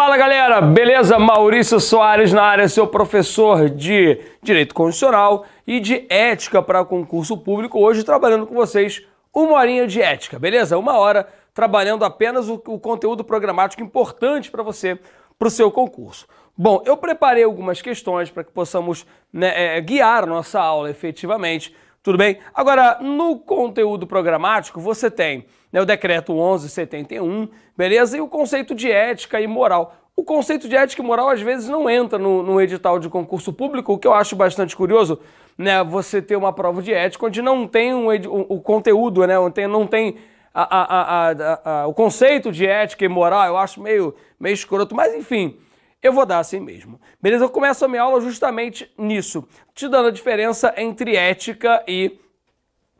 Fala galera, beleza? Maurício Soares na área, seu professor de Direito Constitucional e de Ética para concurso público, hoje trabalhando com vocês uma horinha de ética, beleza? Uma hora trabalhando apenas o, o conteúdo programático importante para você, para o seu concurso. Bom, eu preparei algumas questões para que possamos né, é, guiar nossa aula efetivamente tudo bem? Agora, no conteúdo programático, você tem né, o decreto 1171, beleza? E o conceito de ética e moral. O conceito de ética e moral às vezes não entra no, no edital de concurso público, o que eu acho bastante curioso, né? Você ter uma prova de ética onde não tem um, o, o, conteúdo, né? Não tem, não tem a, a, a, o conceito de ética e moral, eu acho meio, meio escroto, mas enfim eu vou dar assim mesmo. Beleza? Eu começo a minha aula justamente nisso, te dando a diferença entre ética e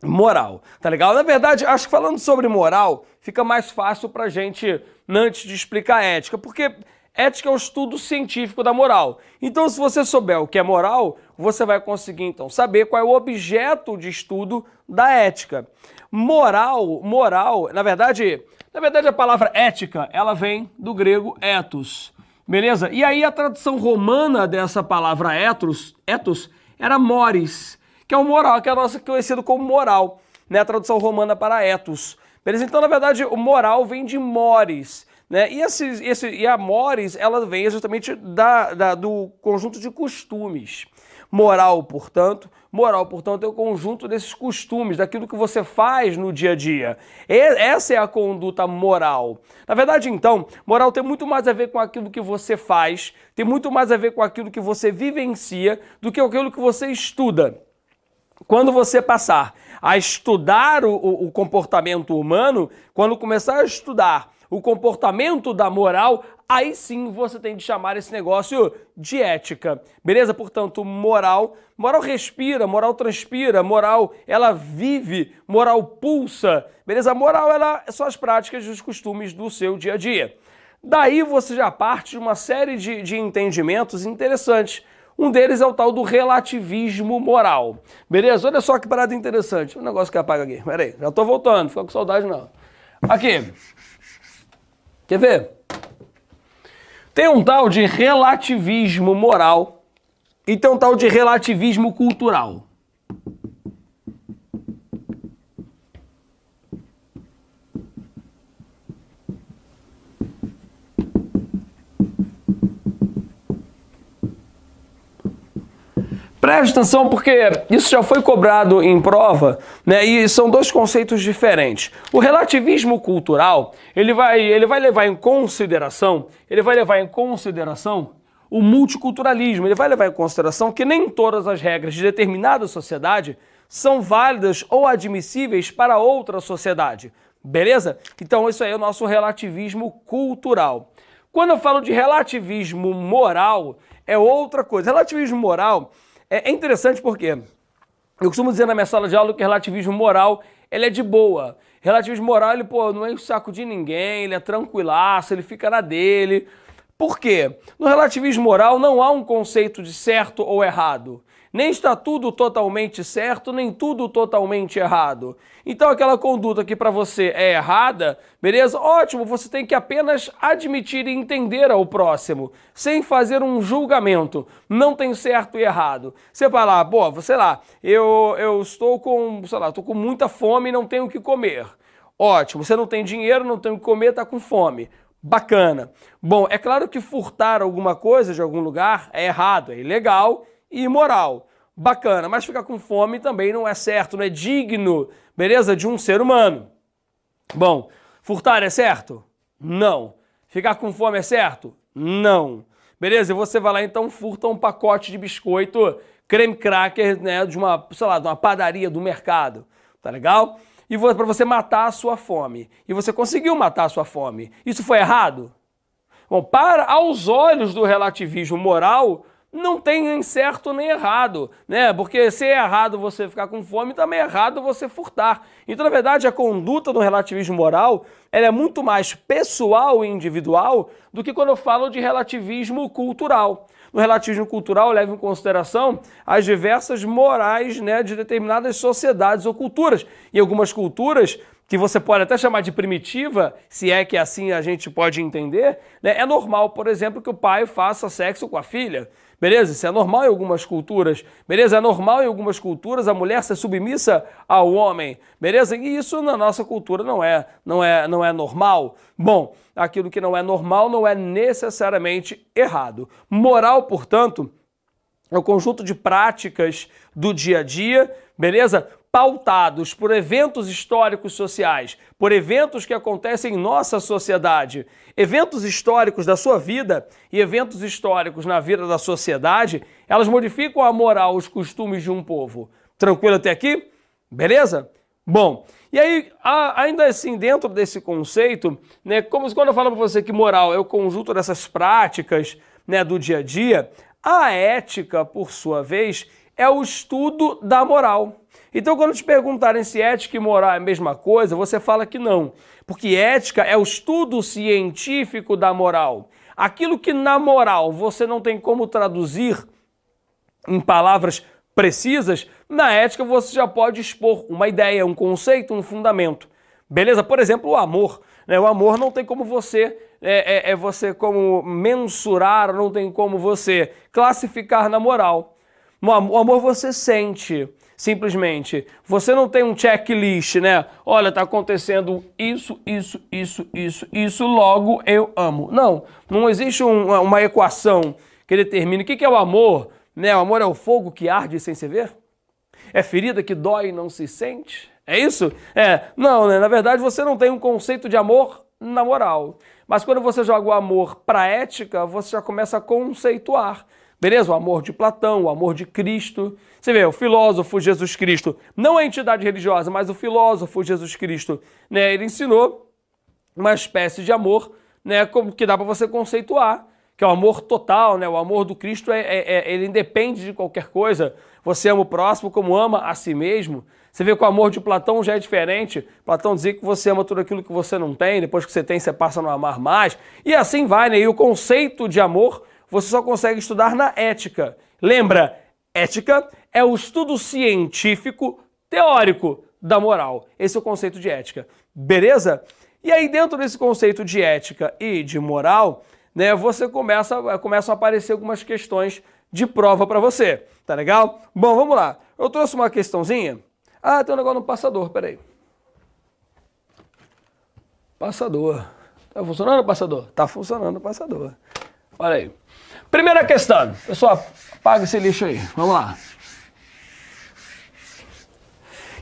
moral, tá legal? Na verdade, acho que falando sobre moral, fica mais fácil pra gente, né, antes de explicar ética, porque ética é o um estudo científico da moral. Então, se você souber o que é moral, você vai conseguir então saber qual é o objeto de estudo da ética. Moral, moral, na verdade, na verdade a palavra ética, ela vem do grego ethos Beleza? E aí a tradução romana dessa palavra etos, etos era mores, que é o moral, que é a nossa conhecido como moral, né? A tradução romana para etos. Beleza? Então, na verdade, o moral vem de mores, né? E, esse, esse, e a mores, ela vem justamente da, da, do conjunto de costumes. Moral, portanto, Moral, portanto, é o conjunto desses costumes, daquilo que você faz no dia a dia. E essa é a conduta moral. Na verdade, então, moral tem muito mais a ver com aquilo que você faz, tem muito mais a ver com aquilo que você vivencia do que aquilo que você estuda. Quando você passar a estudar o, o comportamento humano, quando começar a estudar o comportamento da moral, aí sim você tem de chamar esse negócio de ética. Beleza? Portanto, moral. Moral respira, moral transpira, moral ela vive, moral pulsa. Beleza? Moral ela é são as práticas e os costumes do seu dia a dia. Daí você já parte de uma série de, de entendimentos interessantes. Um deles é o tal do relativismo moral. Beleza? Olha só que parada interessante. Um negócio que apaga aqui. Pera aí, já tô voltando, fica com saudade não. Aqui. Quer ver? Tem um tal de relativismo moral e tem um tal de relativismo cultural. Preste atenção porque isso já foi cobrado em prova, né? E são dois conceitos diferentes. O relativismo cultural, ele vai, ele vai levar em consideração, ele vai levar em consideração o multiculturalismo, ele vai levar em consideração que nem todas as regras de determinada sociedade são válidas ou admissíveis para outra sociedade. Beleza? Então isso aí é o nosso relativismo cultural. Quando eu falo de relativismo moral, é outra coisa. Relativismo moral é, é interessante porque eu costumo dizer na minha sala de aula que relativismo moral ele é de boa. Relativismo moral, ele, pô, não é o saco de ninguém, ele é tranquilaço, ele fica na dele. Por quê? No relativismo moral não há um conceito de certo ou errado. Nem está tudo totalmente certo, nem tudo totalmente errado. Então, aquela conduta que para você é errada, beleza? Ótimo, você tem que apenas admitir e entender ao próximo, sem fazer um julgamento. Não tem certo e errado. Você vai lá, pô, sei lá, eu, eu estou com, sei lá, estou com muita fome e não tenho o que comer. Ótimo, você não tem dinheiro, não tem o que comer, está com fome. Bacana. Bom, é claro que furtar alguma coisa de algum lugar é errado, é ilegal e imoral. Bacana, mas ficar com fome também não é certo, não é digno, beleza? De um ser humano. Bom, furtar é certo? Não. Ficar com fome é certo? Não. Beleza? E você vai lá então, furta um pacote de biscoito creme cracker, né, de uma, sei lá, de uma padaria do mercado. Tá legal? e para você matar a sua fome. E você conseguiu matar a sua fome. Isso foi errado? Bom, para aos olhos do relativismo moral, não tem nem certo nem errado, né? Porque se é errado você ficar com fome, também é errado você furtar. Então, na verdade, a conduta do relativismo moral ela é muito mais pessoal e individual do que quando eu falo de relativismo cultural no relativismo cultural leva em consideração as diversas morais né, de determinadas sociedades ou culturas. Em algumas culturas, que você pode até chamar de primitiva, se é que assim a gente pode entender, né, é normal, por exemplo, que o pai faça sexo com a filha. Beleza? Isso é normal em algumas culturas. Beleza? É normal em algumas culturas a mulher ser submissa ao homem. Beleza? E isso na nossa cultura não é, não é, não é normal. Bom, aquilo que não é normal não é necessariamente errado. Moral, portanto, é o conjunto de práticas do dia a dia, beleza? pautados por eventos históricos sociais, por eventos que acontecem em nossa sociedade, eventos históricos da sua vida e eventos históricos na vida da sociedade, elas modificam a moral, os costumes de um povo. Tranquilo até aqui? Beleza? Bom, e aí, ainda assim, dentro desse conceito, né, como quando eu falo para você que moral é o conjunto dessas práticas né, do dia a dia, a ética, por sua vez, é o estudo da moral. Então, quando te perguntarem se ética e moral é a mesma coisa, você fala que não, porque ética é o estudo científico da moral. Aquilo que na moral você não tem como traduzir em palavras precisas, na ética você já pode expor uma ideia, um conceito, um fundamento. Beleza? Por exemplo, o amor. Né? O amor não tem como você é, é, é, você como mensurar, não tem como você classificar na moral. O amor você sente, simplesmente. Você não tem um checklist, né? Olha, tá acontecendo isso, isso, isso, isso, isso, logo eu amo. Não, não existe um, uma equação que determine o que, que é o amor, né? O amor é o fogo que arde sem se ver? É ferida que dói e não se sente? É isso? É, não, né? Na verdade, você não tem um conceito de amor na moral. Mas quando você joga o amor para ética, você já começa a conceituar. Beleza? O amor de Platão, o amor de Cristo. Você vê, o filósofo Jesus Cristo, não a entidade religiosa, mas o filósofo Jesus Cristo, né? Ele ensinou uma espécie de amor, né? Como que dá para você conceituar, que é o amor total, né? O amor do Cristo é, é, é, ele independe de qualquer coisa. Você ama o próximo como ama a si mesmo. Você vê que o amor de Platão já é diferente. Platão dizia que você ama tudo aquilo que você não tem, depois que você tem, você passa a não amar mais. E assim vai, né? E o conceito de amor você só consegue estudar na ética. Lembra, ética é o estudo científico teórico da moral. Esse é o conceito de ética. Beleza? E aí dentro desse conceito de ética e de moral, né, você começa começam a aparecer algumas questões de prova para você, tá legal? Bom, vamos lá. Eu trouxe uma questãozinha. Ah, tem um negócio no passador, peraí. Passador. Tá funcionando o passador? Tá funcionando o passador. Olha aí. Primeira questão, pessoal, apaga esse lixo aí, vamos lá.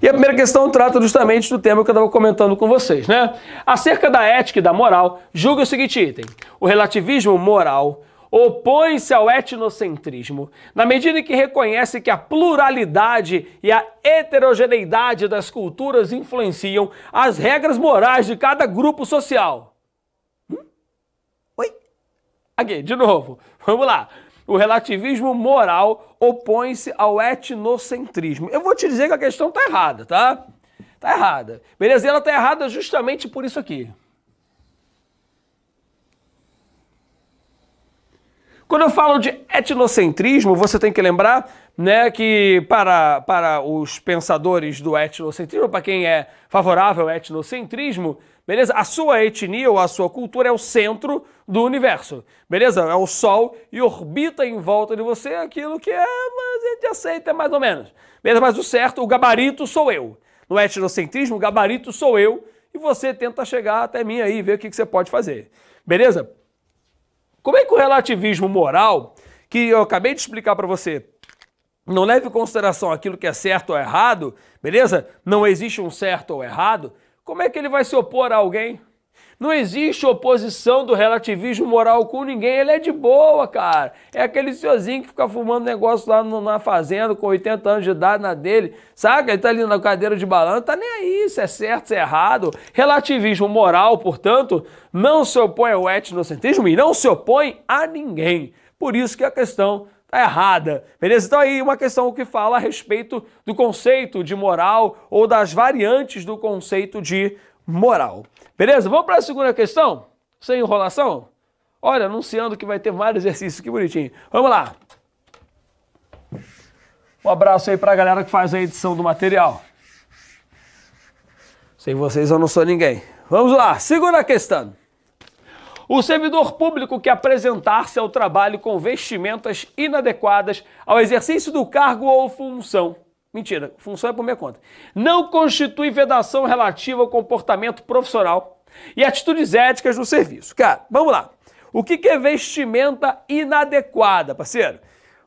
E a primeira questão trata justamente do tema que eu estava comentando com vocês, né? Acerca da ética e da moral, julga o seguinte item: o relativismo moral opõe-se ao etnocentrismo, na medida em que reconhece que a pluralidade e a heterogeneidade das culturas influenciam as regras morais de cada grupo social. Hum? Oi? Aqui, de novo. Vamos lá. O relativismo moral opõe-se ao etnocentrismo. Eu vou te dizer que a questão está errada, tá? Está errada. Beleza? Ela está errada justamente por isso aqui. Quando eu falo de etnocentrismo, você tem que lembrar né, que para, para os pensadores do etnocentrismo, para quem é favorável ao etnocentrismo, Beleza? A sua etnia ou a sua cultura é o centro do universo. Beleza? É o Sol e orbita em volta de você aquilo que é, mas a gente aceita mais ou menos. Beleza? Mas o certo, o gabarito sou eu. No etnocentrismo, o gabarito sou eu e você tenta chegar até mim aí e ver o que, que você pode fazer. Beleza? Como é que o relativismo moral, que eu acabei de explicar para você, não leva em consideração aquilo que é certo ou errado, beleza? Não existe um certo ou errado, como é que ele vai se opor a alguém? Não existe oposição do relativismo moral com ninguém, ele é de boa, cara. É aquele senhorzinho que fica fumando negócio lá na fazenda com 80 anos de idade na dele, sabe? Ele tá ali na cadeira de balanço, tá nem aí se é certo, se é errado. Relativismo moral, portanto, não se opõe ao etnocentrismo e não se opõe a ninguém. Por isso que a questão está errada. Beleza? Então aí uma questão que fala a respeito do conceito de moral ou das variantes do conceito de moral. Beleza? Vamos para a segunda questão? Sem enrolação? Olha, anunciando que vai ter vários exercícios, que bonitinho. Vamos lá. Um abraço aí para a galera que faz a edição do material. Sem vocês eu não sou ninguém. Vamos lá, segunda questão. O servidor público que apresentar-se ao trabalho com vestimentas inadequadas ao exercício do cargo ou função. Mentira, função é por minha conta. Não constitui vedação relativa ao comportamento profissional e atitudes éticas no serviço. Cara, vamos lá. O que é vestimenta inadequada, parceiro?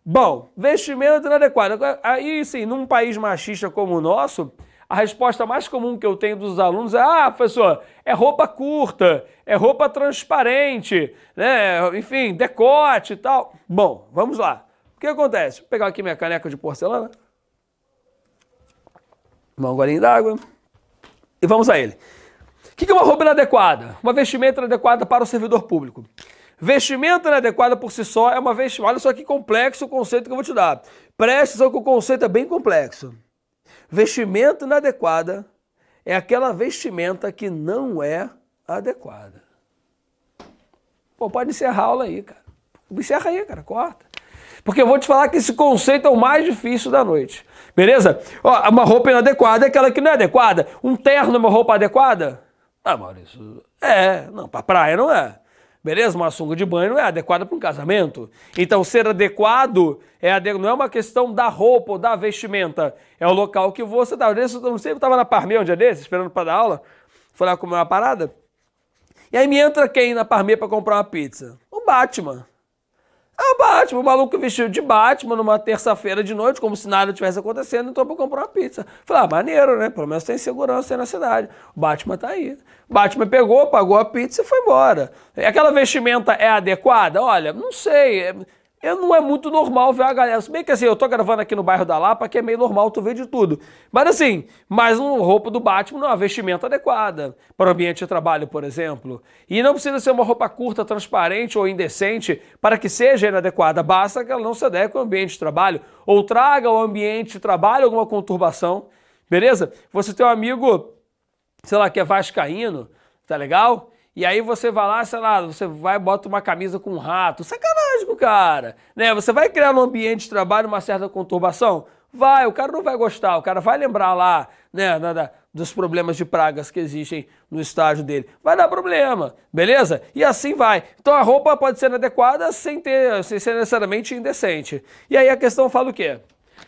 Bom, vestimenta inadequada. Aí sim, num país machista como o nosso, a resposta mais comum que eu tenho dos alunos é: ah, professor, é roupa curta, é roupa transparente, né? enfim, decote e tal. Bom, vamos lá. O que acontece? Vou pegar aqui minha caneca de porcelana, uma um d'água e vamos a ele. O que é uma roupa inadequada? Uma vestimenta inadequada para o servidor público. Vestimenta inadequada por si só é uma vestimenta. Olha só que complexo o conceito que eu vou te dar. Preste atenção que o conceito é bem complexo. Vestimenta inadequada é aquela vestimenta que não é adequada. Pô, pode encerrar a aula aí, cara. Encerra aí, cara, corta. Porque eu vou te falar que esse conceito é o mais difícil da noite. Beleza? Ó, uma roupa inadequada é aquela que não é adequada. Um terno é uma roupa adequada? Ah, Maurício, é. Não, pra praia não é. Beleza? Uma sunga de banho não é adequada para um casamento. Então, ser adequado é ade... não é uma questão da roupa ou da vestimenta. É o local que você está. Eu não sei, eu estava na Parme um dia desses, esperando para dar aula. Falei, lá comer uma parada. E aí me entra quem na Parme para comprar uma pizza? O Batman. É o Batman, o maluco vestido de Batman numa terça-feira de noite, como se nada tivesse acontecendo, entrou vou comprar uma pizza. Falei, ah, maneiro, né? Pelo menos tem segurança aí na cidade. O Batman tá aí. Batman pegou, pagou a pizza e foi embora. Aquela vestimenta é adequada? Olha, não sei. É eu não é muito normal ver a galera. Se bem que assim, eu tô gravando aqui no bairro da Lapa, que é meio normal tu ver de tudo. Mas assim, mais uma roupa do Batman não é uma vestimenta adequada para o ambiente de trabalho, por exemplo. E não precisa ser uma roupa curta, transparente ou indecente para que seja inadequada. Basta que ela não se adeque ao ambiente de trabalho ou traga ao ambiente de trabalho alguma conturbação. Beleza? Você tem um amigo, sei lá, que é vascaíno, tá legal? E aí você vai lá, sei lá, você vai bota uma camisa com um rato. Sacanagem com o cara. Né? Você vai criar no ambiente de trabalho uma certa conturbação? Vai, o cara não vai gostar, o cara vai lembrar lá, né, da, da, dos problemas de pragas que existem no estágio dele. Vai dar problema, beleza? E assim vai. Então a roupa pode ser inadequada sem ter, sem ser necessariamente indecente. E aí a questão fala o quê?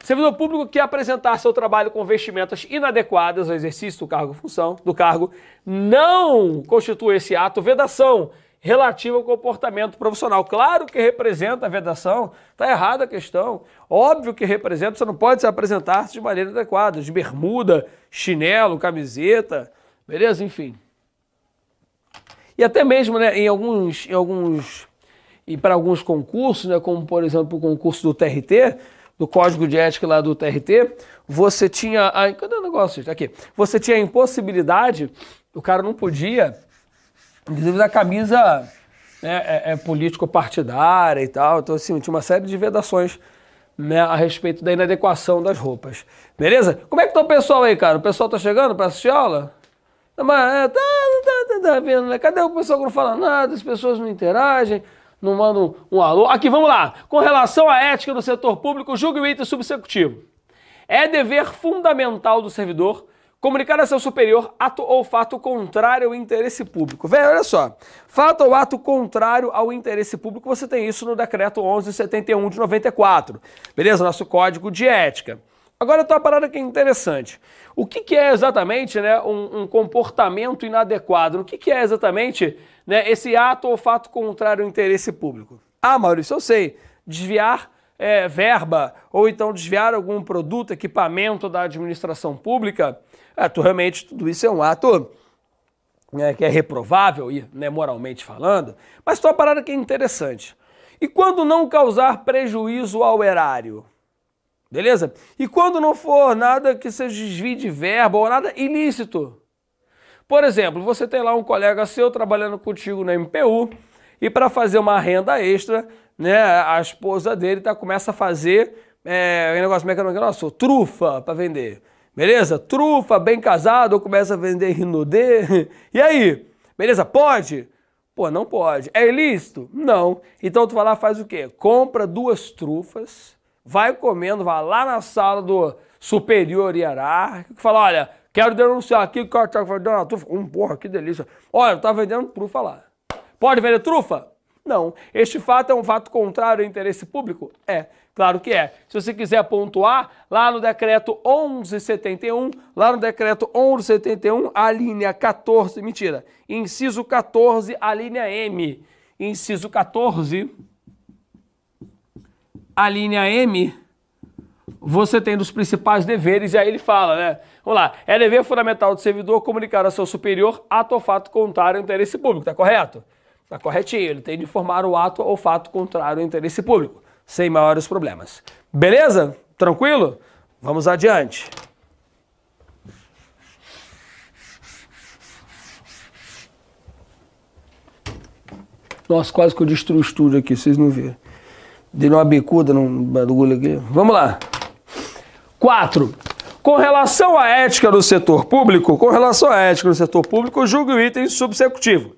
Servidor público que apresentar seu trabalho com vestimentas inadequadas ao exercício do cargo função do cargo não constitui esse ato vedação relativa ao comportamento profissional. Claro que representa a vedação, está errada a questão. Óbvio que representa, você não pode se apresentar de maneira adequada, de bermuda, chinelo, camiseta, beleza? Enfim. E até mesmo né, em alguns, em alguns e para alguns concursos, né, como por exemplo o concurso do TRT, do código de ética lá do TRT, você tinha a. Cadê o negócio? Aqui. Você tinha a impossibilidade, o cara não podia, inclusive da camisa né, é, é político-partidária e tal. Então, assim, tinha uma série de vedações né, a respeito da inadequação das roupas. Beleza? Como é que tá o pessoal aí, cara? O pessoal tá chegando para assistir aula? Mas, tá, tá, tá, tá vendo, né? Cadê o pessoal que não fala nada? As pessoas não interagem não manda um alô. Aqui, vamos lá. Com relação à ética no setor público, julgue o item subsecutivo. É dever fundamental do servidor comunicar a seu superior ato ou fato contrário ao interesse público. Velho, olha só. Fato ou ato contrário ao interesse público, você tem isso no decreto 1171 de 94. Beleza? Nosso código de ética. Agora tem uma parada que é interessante. O que, que é exatamente né, um, um, comportamento inadequado? O que, que é exatamente né, esse ato ou fato contrário ao interesse público? Ah, Maurício, eu sei. Desviar é, verba ou então desviar algum produto, equipamento da administração pública, é, tu, realmente tudo isso é um ato né, que é reprovável, né, moralmente falando, mas tem é uma parada que é interessante. E quando não causar prejuízo ao erário? Beleza? E quando não for nada que seja desvio de verba ou nada ilícito. Por exemplo, você tem lá um colega seu trabalhando contigo na MPU e para fazer uma renda extra, né, a esposa dele tá, começa a fazer é, um negócio, como é que é nosso Trufa para vender. Beleza? Trufa, bem casado, ou começa a vender rinodê. E aí? Beleza? Pode? Pô, não pode. É ilícito? Não. Então tu vai lá faz o quê? Compra duas trufas vai comendo, vai lá na sala do superior hierárquico e fala, olha, quero denunciar aqui que o vai dar na trufa. um porra, que delícia. Olha, tá vendendo trufa lá. Pode vender trufa? Não. Este fato é um fato contrário ao interesse público? É, claro que é. Se você quiser pontuar, lá no decreto 1171, lá no decreto 1171, a linha 14, mentira, inciso 14, a linha M, inciso 14 a linha M, você tem dos principais deveres, e aí ele fala, né? Vamos lá, é dever fundamental do servidor comunicar a seu superior ato ou fato contrário ao interesse público, tá correto? Tá corretinho, ele tem de informar o ato ou fato contrário ao interesse público, sem maiores problemas. Beleza? Tranquilo? Vamos adiante. Nossa, quase que eu destruo o estúdio aqui, vocês não viram. Dei uma bicuda num bagulho aqui. Vamos lá. 4. Com relação à ética no setor público, com relação à ética do setor público, julgue o item subsecutivo.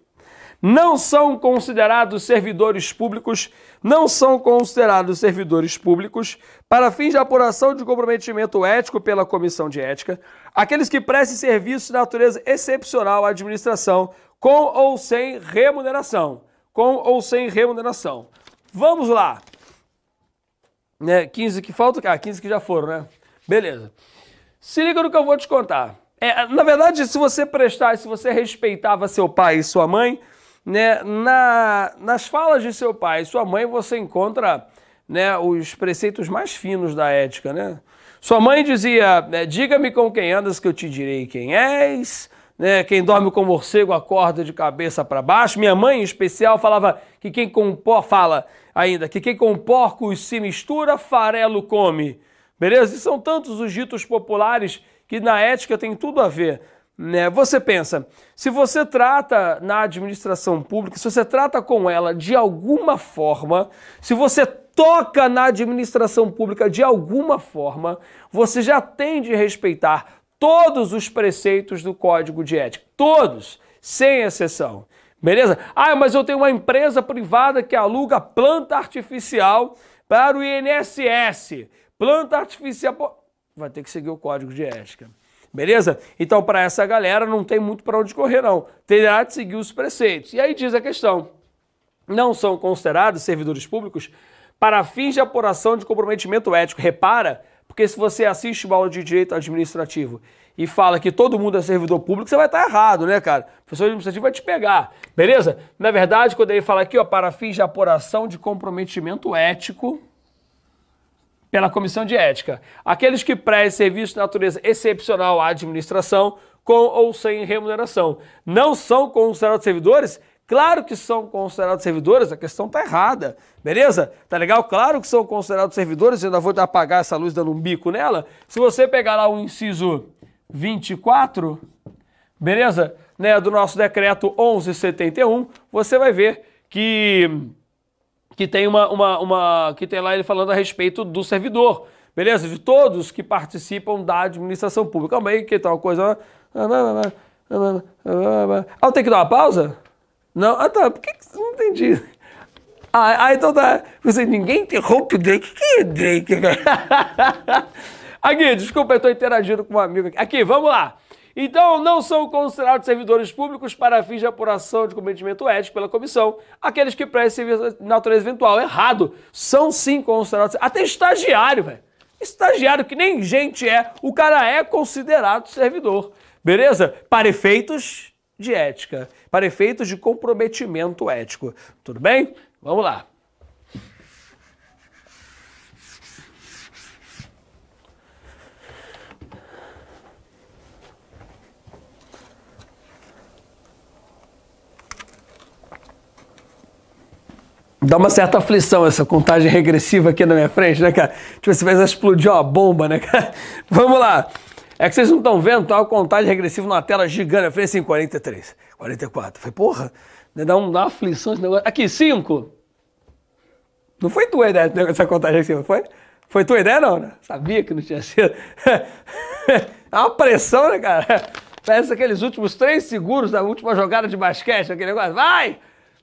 Não são considerados servidores públicos, não são considerados servidores públicos para fins de apuração de comprometimento ético pela Comissão de Ética, aqueles que prestem serviço de natureza excepcional à administração, com ou sem remuneração, com ou sem remuneração. Vamos lá. Né? 15 que faltam? Ah, 15 que já foram, né? Beleza. Se liga no que eu vou te contar. É, na verdade, se você prestar, se você respeitava seu pai e sua mãe, né, na, nas falas de seu pai e sua mãe você encontra né, os preceitos mais finos da ética. Né? Sua mãe dizia: né, Diga-me com quem andas que eu te direi quem és. Né, quem dorme com morcego acorda de cabeça para baixo. Minha mãe, em especial, falava que quem compor fala ainda que quem com porcos se mistura, farelo come. Beleza? E são tantos os ditos populares que na ética tem tudo a ver. Né? Você pensa, se você trata na administração pública, se você trata com ela de alguma forma, se você toca na administração pública de alguma forma, você já tem de respeitar todos os preceitos do código de ética. Todos, sem exceção. Beleza? Ah, mas eu tenho uma empresa privada que aluga planta artificial para o INSS. Planta artificial. Vai ter que seguir o código de ética. Beleza? Então, para essa galera, não tem muito para onde correr, não. Terá de seguir os preceitos. E aí diz a questão: não são considerados servidores públicos para fins de apuração de comprometimento ético. Repara, porque se você assiste uma aula de direito administrativo e fala que todo mundo é servidor público, você vai estar errado, né, cara? O professor administrativo vai te pegar, beleza? Na verdade, quando ele fala aqui, ó, para fins de apuração de comprometimento ético pela Comissão de Ética, aqueles que prestem serviço de natureza excepcional à administração, com ou sem remuneração, não são considerados servidores Claro que são considerados servidores, a questão tá errada, beleza? Tá legal? Claro que são considerados servidores, eu ainda vou apagar essa luz dando um bico nela. Se você pegar lá o inciso 24, beleza? Né, do nosso decreto 1171, você vai ver que que tem uma, uma, uma que tem lá ele falando a respeito do servidor, beleza? De todos que participam da administração pública. Calma aí, que tal coisa. Ah, tem que dar uma pausa? Não, ah tá, por que, que não entendi? Ah, ah, então tá. Você, ninguém interrompe o Drake. Que é Drake, velho? Aqui, desculpa, eu estou interagindo com um amigo aqui. Aqui, vamos lá. Então, não são considerados servidores públicos para fins de apuração de cometimento ético pela comissão. Aqueles que prestem serviço de natureza eventual. Errado. São sim considerados. Até estagiário, velho. Estagiário que nem gente é. O cara é considerado servidor. Beleza? Para efeitos de ética. Para efeitos de comprometimento ético. Tudo bem? Vamos lá. Dá uma certa aflição essa contagem regressiva aqui na minha frente, né, cara? Tipo, você assim, vai explodir uma bomba, né, cara? Vamos lá. É que vocês não estão vendo, tá uma contagem regressiva na tela gigante. Eu falei assim, 43, 44. Eu falei, porra, né, dá, um, dá uma aflição esse negócio. Aqui, 5. Não foi tua ideia essa contagem regressiva, foi? Foi tua ideia, não, né? Sabia que não tinha sido. é uma pressão, né, cara? Parece aqueles últimos três seguros da última jogada de basquete, aquele negócio. Vai!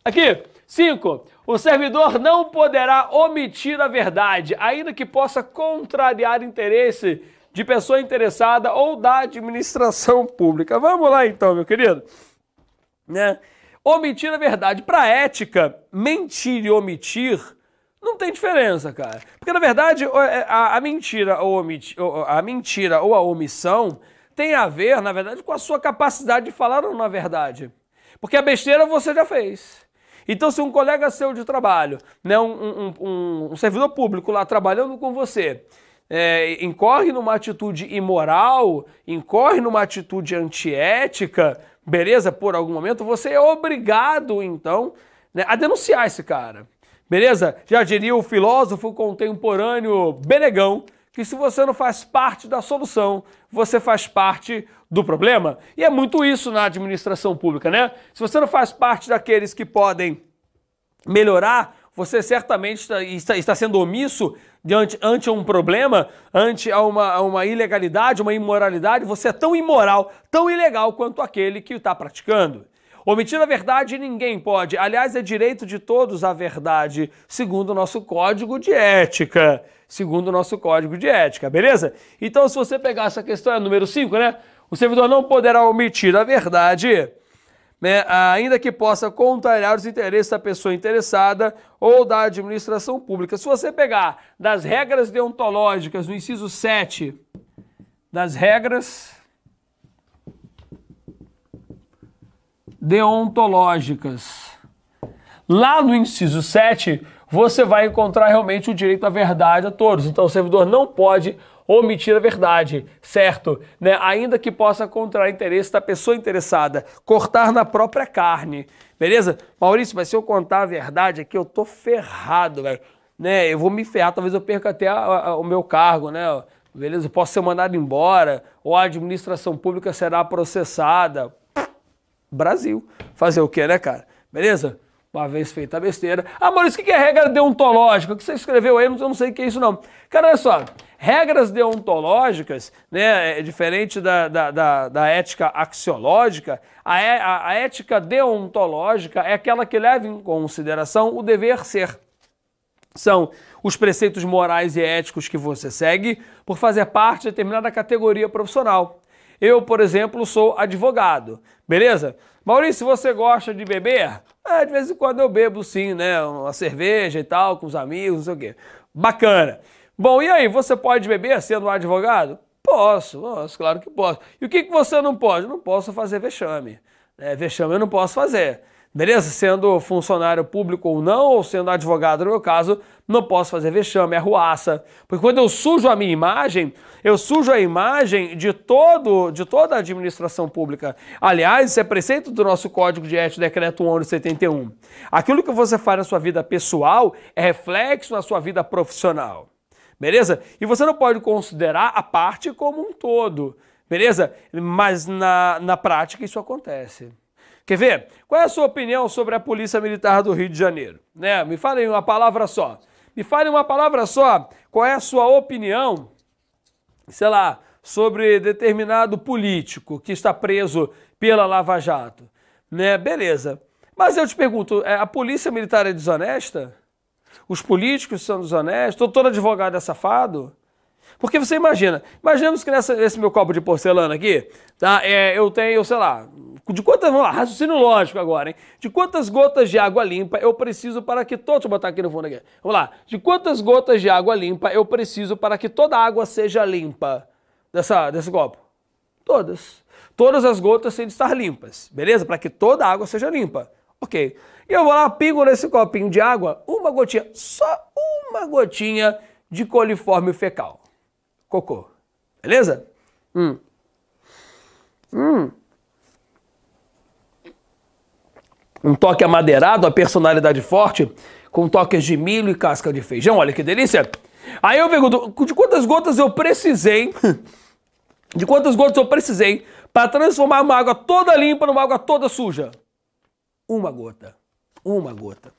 Aqui, 5, o servidor não poderá omitir a verdade, ainda que possa contrariar interesse de pessoa interessada ou da administração pública. Vamos lá então, meu querido. Né? Omitir a verdade. Para ética, mentir e omitir não tem diferença, cara. Porque na verdade é, a, a mentira ou omit, a mentira ou a omissão tem a ver, na verdade, com a sua capacidade de falar ou não a verdade. Porque a besteira você já fez. Então, se um colega seu de trabalho, né, um, um, um, um servidor público lá trabalhando com você, é, incorre numa atitude imoral, incorre numa atitude antiética, beleza? Por algum momento, você é obrigado, então, né, a denunciar esse cara. Beleza? Já diria o filósofo contemporâneo Benegão, que se você não faz parte da solução, você faz parte do problema. E é muito isso na administração pública, né? Se você não faz parte daqueles que podem melhorar, você certamente está, está, sendo omisso diante ante um problema, ante a uma, a uma ilegalidade, uma imoralidade. Você é tão imoral, tão ilegal quanto aquele que está praticando. Omitir a verdade ninguém pode. Aliás, é direito de todos a verdade, segundo o nosso código de ética. Segundo o nosso código de ética, beleza? Então, se você pegar essa questão, é número 5, né? O servidor não poderá omitir a verdade, né, ainda que possa contrariar os interesses da pessoa interessada ou da administração pública. Se você pegar das regras deontológicas no inciso 7, das regras deontológicas. Lá no inciso 7, você vai encontrar realmente o direito à verdade a todos. Então o servidor não pode omitir a verdade, certo? Né? Ainda que possa contrair interesse da pessoa interessada, cortar na própria carne, beleza? Maurício, mas se eu contar a verdade aqui, eu tô ferrado, velho. Né? Eu vou me ferrar, talvez eu perca até a, a, o meu cargo, né? Beleza? Eu posso ser mandado embora, ou a administração pública será processada. Brasil. Fazer o que né, cara? Beleza? Uma vez feita a besteira. Ah, Maurício, o que é regra deontológica? O que você escreveu aí? Eu não sei o que é isso, não. Cara, olha só. Regras deontológicas, né, é, é diferente da, da, da, da ética axiológica, a, é, a, a ética deontológica é aquela que leva em consideração o dever ser. São os preceitos morais e éticos que você segue por fazer parte de determinada categoria profissional. Eu, por exemplo, sou advogado. Beleza? Maurício, você gosta de beber? É, de vez em quando eu bebo sim, né? Uma cerveja e tal, com os amigos, não sei o quê. Bacana. Bom, e aí, você pode beber sendo um advogado? Posso, posso, claro que posso. E o que, que você não pode? Não posso fazer vexame. É, vexame eu não posso fazer. Beleza? Sendo funcionário público ou não, ou sendo advogado no meu caso, não posso fazer vexame, arruaça. É Porque quando eu sujo a minha imagem, eu sujo a imagem de, todo, de toda a administração pública. Aliás, isso é preceito do nosso Código de Ética, Decreto 1171. Aquilo que você faz na sua vida pessoal é reflexo na sua vida profissional. Beleza? E você não pode considerar a parte como um todo. Beleza? Mas na, na prática isso acontece. Quer ver? Qual é a sua opinião sobre a Polícia Militar do Rio de Janeiro? Né? Me falem uma palavra só. Me falem uma palavra só. Qual é a sua opinião, sei lá, sobre determinado político que está preso pela Lava Jato? Né? Beleza. Mas eu te pergunto, é, a Polícia Militar é desonesta? Os políticos são desonestos? Todo advogado é safado? Porque você imagina, Imaginemos que nesse meu copo de porcelana aqui, tá? É, eu tenho, sei lá, de quantas, vamos lá, raciocínio lógico agora, hein? De quantas gotas de água limpa eu preciso para que todo, deixa eu botar aqui no fundo aqui. Vamos lá. De quantas gotas de água limpa eu preciso para que toda a água seja limpa dessa, desse copo? Todas. Todas as gotas têm de estar limpas, beleza? Para que toda a água seja limpa. Ok. E eu vou lá, pingo nesse copinho de água uma gotinha, só uma gotinha de coliforme fecal. Cocô. Beleza? Hum. Hum. um toque amadeirado, a personalidade forte, com toques de milho e casca de feijão. Olha que delícia! Aí eu pergunto, de quantas gotas eu precisei? De quantas gotas eu precisei para transformar uma água toda limpa numa água toda suja? Uma gota. Uma gota.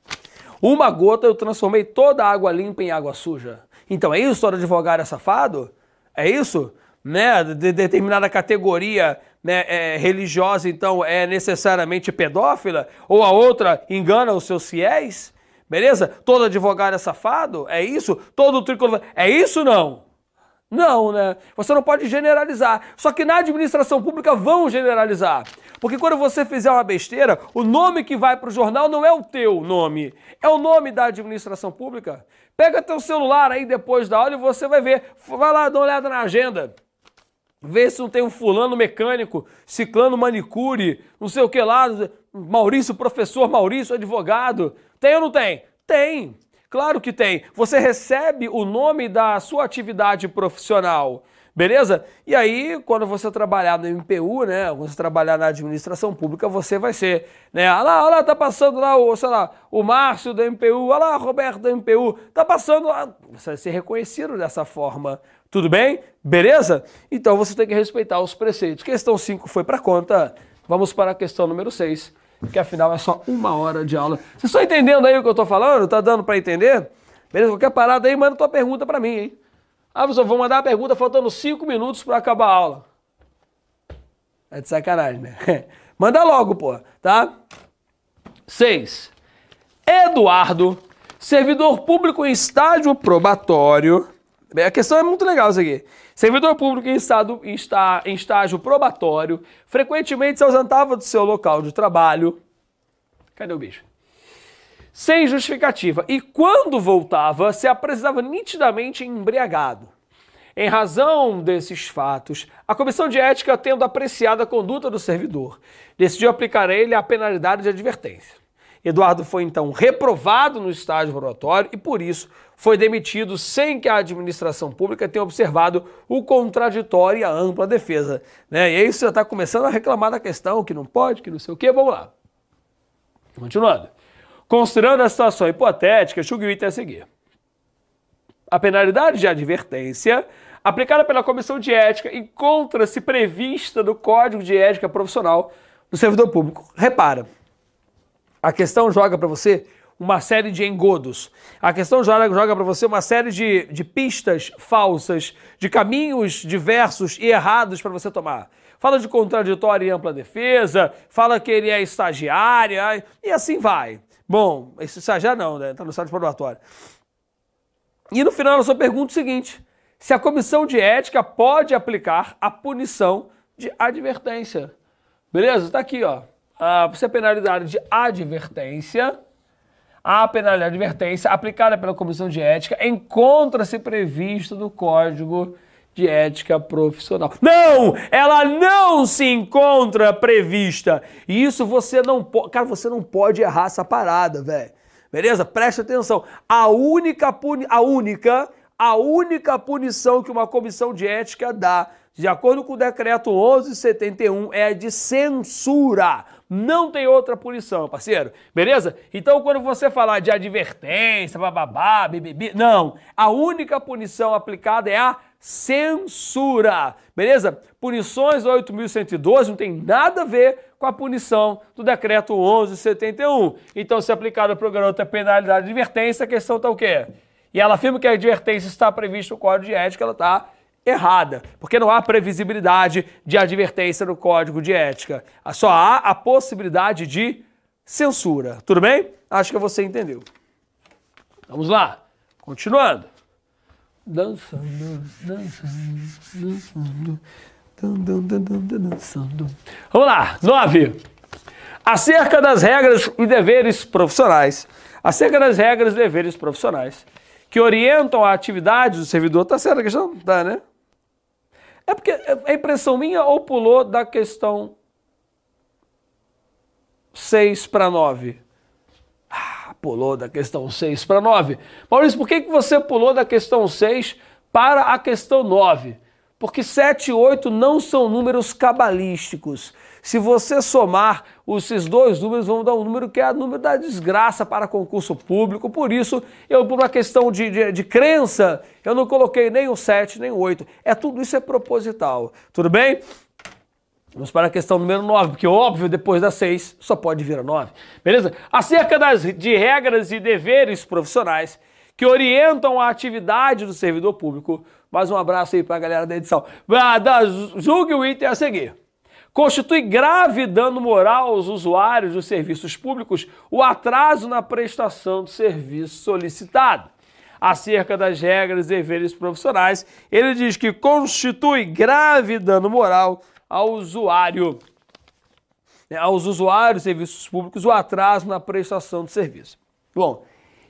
Uma gota eu transformei toda a água limpa em água suja. Então é isso, história de advogado é safado? É isso? Né? De determinada categoria né, é, religiosa, então, é necessariamente pedófila? Ou a outra engana os seus fiéis? Beleza? Todo advogado é safado? É isso? Todo tricolor. É isso não? Não, né? Você não pode generalizar. Só que na administração pública vão generalizar. Porque quando você fizer uma besteira, o nome que vai para o jornal não é o teu nome, é o nome da administração pública. Pega teu celular aí depois da aula e você vai ver. Vai lá, dá uma olhada na agenda. Vê se não tem um fulano mecânico, ciclano manicure, não sei o que lá, Maurício professor, Maurício advogado. Tem ou não tem? Tem. Claro que tem. Você recebe o nome da sua atividade profissional. Beleza? E aí, quando você trabalhar no MPU, né? Quando você trabalhar na administração pública, você vai ser, né? Ah lá, olha lá, tá passando lá o, sei lá, o Márcio da MPU, olha lá, Roberto da MPU, tá passando lá. Você vai ser reconhecido dessa forma, tudo bem? Beleza? Então você tem que respeitar os preceitos. Questão 5 foi para conta. Vamos para a questão número 6, que afinal é só uma hora de aula. Vocês estão entendendo aí o que eu estou falando? Tá dando para entender? Beleza? Qualquer parada aí, manda tua pergunta para mim, hein? Ah, professor, vou mandar a pergunta faltando 5 minutos para acabar a aula. É de sacanagem, né? Manda logo, pô, tá? 6. Eduardo, servidor público em estágio probatório, a questão é muito legal isso aqui. Servidor público em, estado, em, está, em estágio probatório frequentemente se ausentava do seu local de trabalho. Cadê o bicho? Sem justificativa. E quando voltava, se apresentava nitidamente embriagado. Em razão desses fatos, a Comissão de Ética, tendo apreciado a conduta do servidor, decidiu aplicar a ele a penalidade de advertência. Eduardo foi então reprovado no estágio rotatório e por isso foi demitido sem que a administração pública tenha observado o contraditório e a ampla defesa. Né? E aí você já está começando a reclamar da questão que não pode, que não sei o quê. Vamos lá. Continuando. Considerando a situação hipotética, julgue o item a seguir. A penalidade de advertência aplicada pela Comissão de Ética encontra-se prevista no Código de Ética Profissional do Servidor Público. Repara, a questão joga para você uma série de engodos. A questão joga, joga para você uma série de, de pistas falsas, de caminhos diversos e errados para você tomar. Fala de contraditória e ampla defesa, fala que ele é estagiário, e assim vai. Bom, esse estagiário não, né? Está no estágio probatório. E no final eu só pergunto o seguinte: se a comissão de ética pode aplicar a punição de advertência. Beleza? Está aqui, ó ah, se a penalidade de advertência, a penalidade de advertência aplicada pela Comissão de Ética encontra-se prevista no Código de Ética Profissional. Não! Ela não se encontra prevista! E isso você não pode. Cara, você não pode errar essa parada, velho. Beleza? Preste atenção. A única puni... a única a única punição que uma comissão de ética dá, de acordo com o decreto 1171, é a de censura não tem outra punição, parceiro. Beleza? Então, quando você falar de advertência, bababá, bibibi, não. A única punição aplicada é a censura. Beleza? Punições 8.112 não tem nada a ver com a punição do decreto 1171. Então, se aplicada para o garoto a penalidade de advertência, a questão está o quê? E ela afirma que a advertência está prevista no Código de Ética, ela está errada, porque não há previsibilidade de advertência no código de ética. Só há a possibilidade de censura. Tudo bem? Acho que você entendeu. Vamos lá, continuando. Dançando, dançando, dançando. Dançando. Vamos lá, nove. Acerca das regras e deveres profissionais. Acerca das regras e deveres profissionais que orientam a atividade do servidor. Tá certo a questão? Tá, né? É porque é impressão minha ou pulou da questão 6 para 9? Ah, pulou da questão 6 para 9. Maurício, por que, que você pulou da questão 6 para a questão 9? Porque 7 e 8 não são números cabalísticos. Se você somar esses dois números, vão dar um número que é o número da desgraça para concurso público. Por isso, eu, por uma questão de, de, de crença, eu não coloquei nem o 7, nem o 8. É, tudo isso é proposital. Tudo bem? Vamos para a questão número 9, porque óbvio, depois da 6 só pode vir a 9. Beleza? Acerca das, de regras e deveres profissionais que orientam a atividade do servidor público. Mais um abraço aí para a galera da edição. Julgue o item a seguir. Constitui grave dano moral aos usuários dos serviços públicos o atraso na prestação do serviço solicitado. Acerca das regras e deveres profissionais, ele diz que constitui grave dano moral ao usuário, né, aos usuários de serviços públicos o atraso na prestação do serviço. Bom,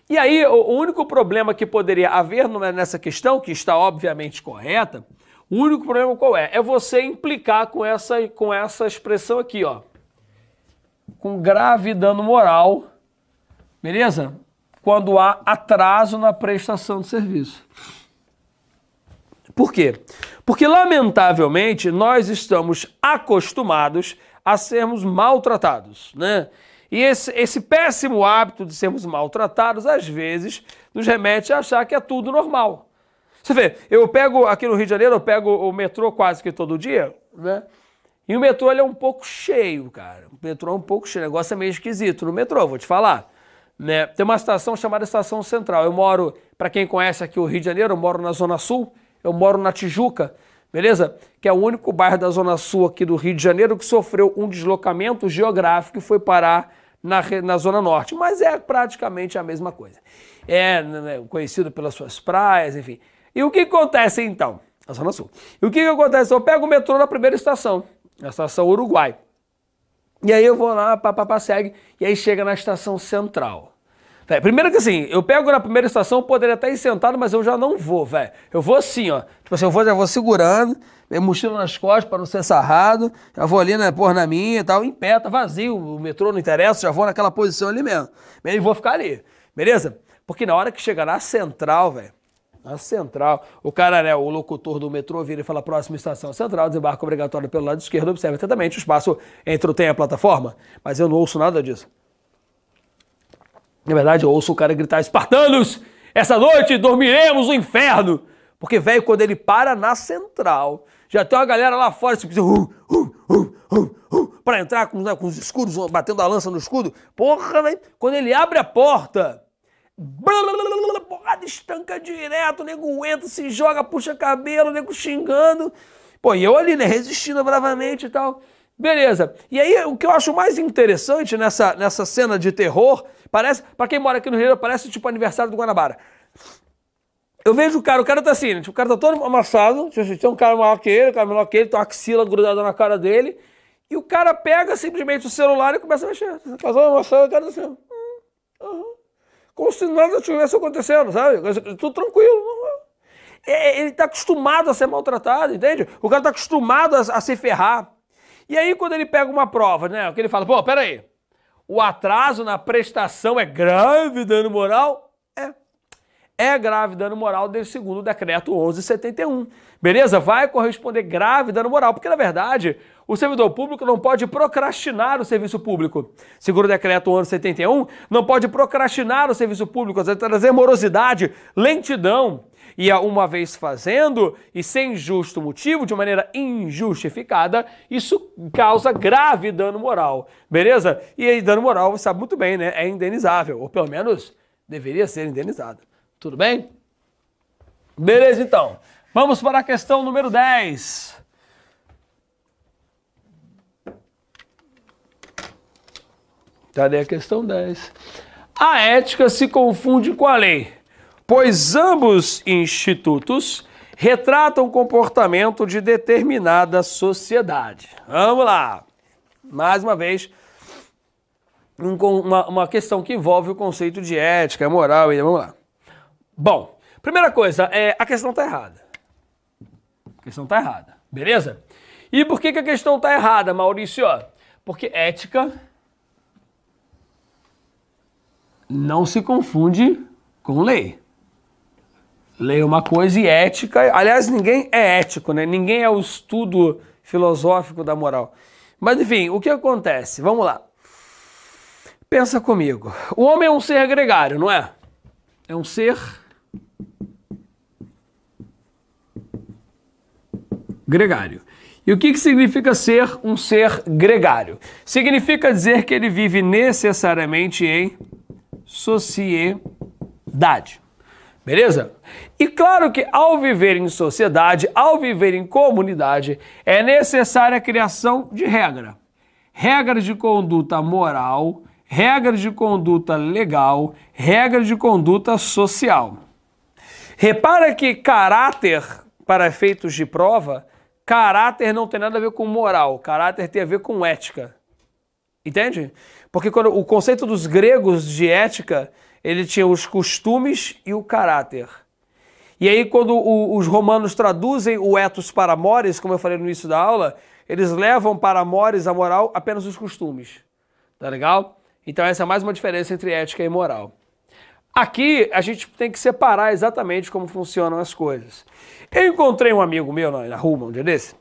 e aí o único problema que poderia haver nessa questão, que está obviamente correta, o único problema qual é? É você implicar com essa, com essa expressão aqui, ó. Com grave dano moral, beleza? Quando há atraso na prestação de serviço. Por quê? Porque, lamentavelmente, nós estamos acostumados a sermos maltratados, né? E esse, esse péssimo hábito de sermos maltratados, às vezes, nos remete a achar que é tudo normal. Você vê, eu pego aqui no Rio de Janeiro, eu pego o metrô quase que todo dia, né? E o metrô ele é um pouco cheio, cara. O metrô é um pouco cheio, o negócio é meio esquisito no metrô, vou te falar. Né? Tem uma estação chamada Estação Central. Eu moro, para quem conhece aqui o Rio de Janeiro, eu moro na Zona Sul, eu moro na Tijuca, beleza? Que é o único bairro da Zona Sul aqui do Rio de Janeiro que sofreu um deslocamento geográfico e foi parar na, na Zona Norte. Mas é praticamente a mesma coisa. É né, né conhecido pelas suas praias, enfim. E o que acontece então? Na Zona Sul. E o que, que acontece? Eu pego o metrô na primeira estação, na estação Uruguai. E aí eu vou lá, papapá, segue, e aí chega na estação central. primeiro que assim, eu pego na primeira estação, eu poderia estar aí sentado, mas eu já não vou, velho. Eu vou assim, ó. Tipo assim, eu vou, já vou segurando, minha mochila nas costas para não ser sarrado, já vou ali, né, porra, na minha e tal, em pé, tá vazio, o metrô não interessa, já vou naquela posição ali mesmo. E aí vou ficar ali, beleza? Porque na hora que chegar na central, velho, na central. O cara, né, o locutor do metrô, vira e fala próxima estação central, desembarque obrigatório pelo lado esquerdo, observe atentamente o espaço entre o trem e a plataforma. Mas eu não ouço nada disso. Na verdade, eu ouço o cara gritar, espartanos, essa noite dormiremos no inferno. Porque, velho, quando ele para na central, já tem uma galera lá fora, tipo, uh, uh, uh, uh, uh, pra entrar com, né, com os escudos, batendo a lança no escudo. Porra, velho, quando ele abre a porta porrada estanca direto, o nego entra, se joga, puxa cabelo, o nego xingando. Pô, e eu ali, né, resistindo bravamente e tal. Beleza. E aí, o que eu acho mais interessante nessa, nessa cena de terror, parece, para quem mora aqui no Rio, parece tipo aniversário do Guanabara. Eu vejo o cara, o cara tá assim, tipo, o cara tá todo amassado, tem um cara maior que ele, um cara menor que ele, tem uma axila grudada na cara dele, e o cara pega simplesmente o celular e começa a mexer. Casou amassado, o cara tá assim, como se nada tivesse acontecendo, sabe? Tudo tranquilo. É, ele está acostumado a ser maltratado, entende? O cara está acostumado a, a, se ferrar. E aí, quando ele pega uma prova, né? Que ele fala, pô, peraí, o atraso na prestação é grave dano moral? é grave dano moral do segundo decreto 1171. Beleza? Vai corresponder grave dano moral, porque na verdade o servidor público não pode procrastinar o serviço público. Segundo o decreto 1171, não pode procrastinar o serviço público, trazer morosidade, lentidão. E uma vez fazendo, e sem justo motivo, de maneira injustificada, isso causa grave dano moral. Beleza? E aí, dano moral, você sabe muito bem, né? É indenizável, ou pelo menos deveria ser indenizado. Tudo bem? Beleza, então. Vamos para a questão número 10. Cadê tá, a questão 10? A ética se confunde com a lei, pois ambos institutos retratam o comportamento de determinada sociedade. Vamos lá. Mais uma vez, uma, uma questão que envolve o conceito de ética, moral. Vamos lá. Bom, primeira coisa, é, a questão está errada. A questão está errada, beleza? E por que, que a questão está errada, Maurício? Porque ética não se confunde com lei. Lei é uma coisa e ética. Aliás, ninguém é ético, né? Ninguém é o estudo filosófico da moral. Mas enfim, o que acontece? Vamos lá. Pensa comigo. O homem é um ser gregário, não é? É um ser gregário. E o que, que significa ser um ser gregário? Significa dizer que ele vive necessariamente em sociedade. Beleza? E claro que ao viver em sociedade, ao viver em comunidade, é necessária a criação de regra. Regras de conduta moral, regras de conduta legal, regras de conduta social. Repara que caráter, para efeitos de prova, Caráter não tem nada a ver com moral, caráter tem a ver com ética. Entende? Porque quando, o conceito dos gregos de ética, ele tinha os costumes e o caráter. E aí, quando o, os romanos traduzem o etos para mores, como eu falei no início da aula, eles levam para mores a moral apenas os costumes. Tá legal? Então, essa é mais uma diferença entre ética e moral. Aqui a gente tem que separar exatamente como funcionam as coisas. Eu encontrei um amigo meu na, rua um dia é desse.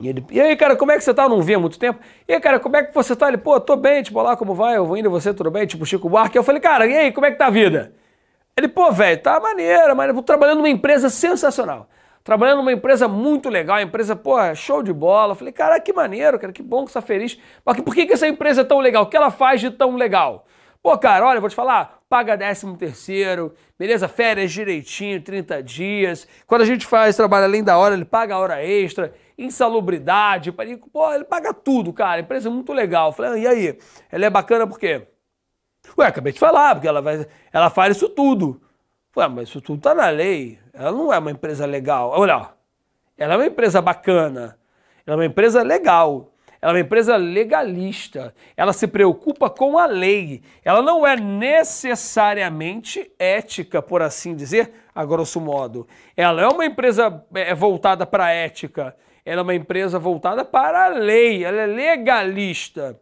E, ele, e aí, cara, como é que você tá? Eu não via há muito tempo. E aí, cara, como é que você tá? Ele, pô, tô bem, tipo, lá, como vai? Eu vou indo, você, tudo bem? Tipo, Chico Buarque. Eu falei, cara, e aí, como é que tá a vida? Ele, pô, velho, tá maneira, mas eu trabalhando numa empresa sensacional. Trabalhando numa empresa muito legal, empresa, pô, é show de bola. Eu falei, cara, que maneiro, cara, que bom que você tá feliz. Mas por que, que essa empresa é tão legal? O que ela faz de tão legal? Pô, cara, olha, vou te falar, paga 13 terceiro, beleza? Férias direitinho, 30 dias. Quando a gente faz trabalho além da hora, ele paga a hora extra, insalubridade, pô, ele paga tudo, cara. Empresa muito legal. falei, ah, e aí? Ela é bacana por quê? Ué, acabei de falar, porque ela, vai, ela faz isso tudo. Ué, mas isso tudo tá na lei. Ela não é uma empresa legal. Olha, ela é uma empresa bacana. Ela é uma empresa legal. Ela é uma empresa legalista. Ela se preocupa com a lei. Ela não é necessariamente ética, por assim dizer, a grosso modo. Ela é uma empresa é, é voltada para a ética. Ela é uma empresa voltada para a lei. Ela é legalista.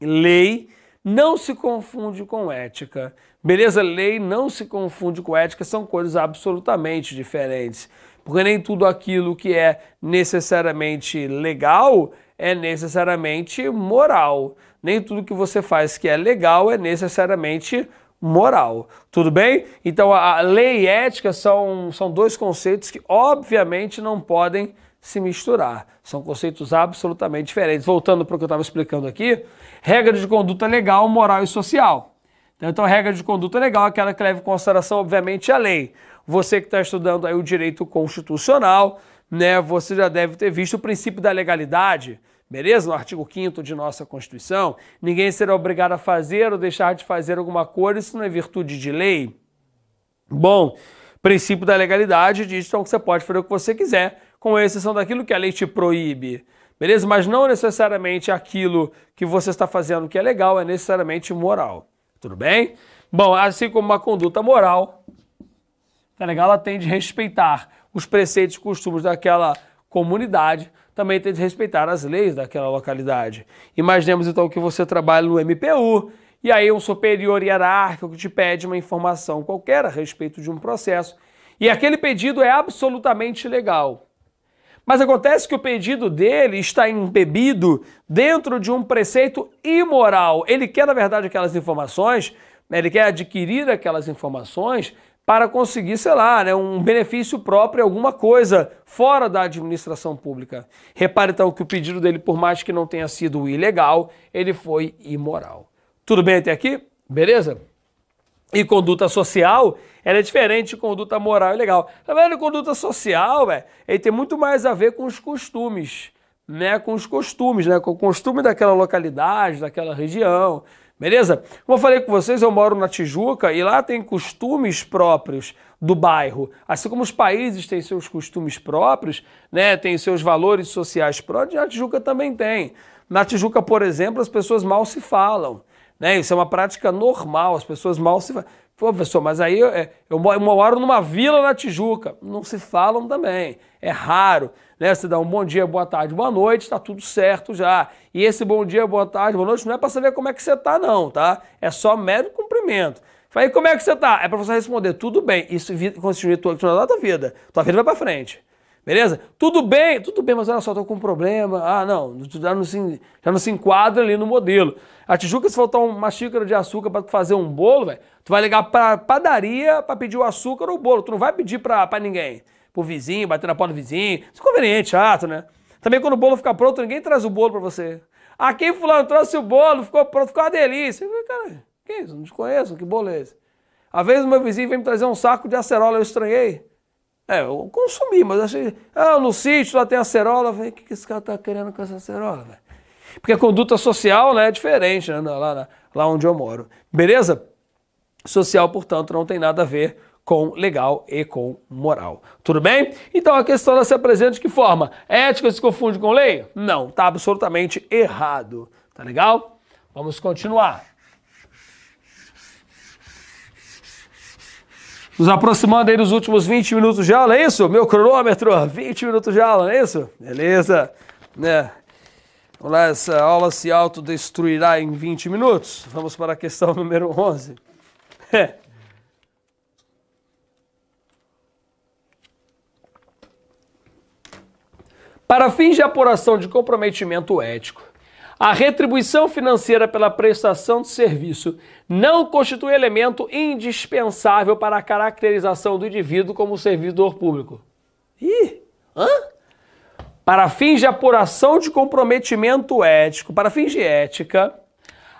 Lei não se confunde com ética. Beleza? Lei não se confunde com ética, são coisas absolutamente diferentes. Porque nem tudo aquilo que é necessariamente legal é necessariamente moral. Nem tudo que você faz que é legal é necessariamente moral. Tudo bem? Então a lei e ética são, são dois conceitos que obviamente não podem se misturar. São conceitos absolutamente diferentes. Voltando para o que eu estava explicando aqui, regra de conduta legal, moral e social. Então, então, regra de conduta legal é aquela que leva em consideração, obviamente, a lei. Você que está estudando aí o direito constitucional, né, você já deve ter visto o princípio da legalidade Beleza? No artigo 5 de nossa Constituição, ninguém será obrigado a fazer ou deixar de fazer alguma coisa, se não é virtude de lei. Bom, princípio da legalidade diz então que você pode fazer o que você quiser, com exceção daquilo que a lei te proíbe. Beleza? Mas não necessariamente aquilo que você está fazendo que é legal é necessariamente moral. Tudo bem? Bom, assim como uma conduta moral, tá legal? Ela tem de respeitar os preceitos e costumes daquela comunidade também tem de respeitar as leis daquela localidade. Imaginemos então que você trabalha no MPU e aí um superior hierárquico te pede uma informação qualquer a respeito de um processo e aquele pedido é absolutamente legal. Mas acontece que o pedido dele está embebido dentro de um preceito imoral. Ele quer, na verdade, aquelas informações, né? ele quer adquirir aquelas informações para conseguir, sei lá, né, um benefício próprio, alguma coisa fora da administração pública. Repare então que o pedido dele, por mais que não tenha sido ilegal, ele foi imoral. Tudo bem até aqui? Beleza? E conduta social, ela é diferente de conduta moral e legal. Na verdade, conduta social, velho, ele tem muito mais a ver com os costumes, né? Com os costumes, né? Com o costume daquela localidade, daquela região, Beleza? Como eu falei com vocês, eu moro na Tijuca e lá tem costumes próprios do bairro. Assim como os países têm seus costumes próprios, né, têm seus valores sociais próprios, a Tijuca também tem. Na Tijuca, por exemplo, as pessoas mal se falam. Né? Isso é uma prática normal, as pessoas mal se falam. Pô, professor, mas aí eu, é, eu moro numa vila na Tijuca. Não se falam também, é raro né? Você dá um bom dia, boa tarde, boa noite, tá tudo certo já. E esse bom dia, boa tarde, boa noite não é para saber como é que você tá não, tá? É só mero cumprimento. Falei, como é que você tá? É para você responder, tudo bem. Isso constitui tua, tua, tua vida. Tua vida vai para frente. Beleza? Tudo bem, tudo bem, mas olha só, tô com um problema. Ah, não, já não, se, já não se enquadra ali no modelo. A Tijuca, se faltar uma xícara de açúcar para fazer um bolo, velho, tu vai ligar pra padaria para pedir o açúcar ou o bolo. Tu não vai pedir pra, pra ninguém pro vizinho, batendo na porta do vizinho. É conveniente, chato, né? Também quando o bolo fica pronto, ninguém traz o bolo para você. Aqui ah, fulano trouxe o bolo, ficou pronto, ficou uma delícia. cara, que isso? Não te conheço, que bolo é esse? Às vezes meu vizinho vem me trazer um saco de acerola, eu estranhei. É, eu consumi, mas achei. Ah, no sítio lá tem acerola. Eu falei, o que, que esse cara tá querendo com essa acerola, velho? Porque a conduta social né, é diferente né, lá, lá onde eu moro. Beleza? Social, portanto, não tem nada a ver com legal e com moral. Tudo bem? Então a questão ela se apresenta de que forma? É ética se confunde com lei? Não, tá absolutamente errado. Tá legal? Vamos continuar. Nos aproximando aí dos últimos 20 minutos de aula, é isso? Meu cronômetro, 20 minutos de aula, não é isso? Beleza, né? Vamos lá, essa aula se autodestruirá em 20 minutos. Vamos para a questão número 11. Para fins de apuração de comprometimento ético, a retribuição financeira pela prestação de serviço não constitui elemento indispensável para a caracterização do indivíduo como servidor público. Ih, hã? Para fins de apuração de comprometimento ético, para fins de ética,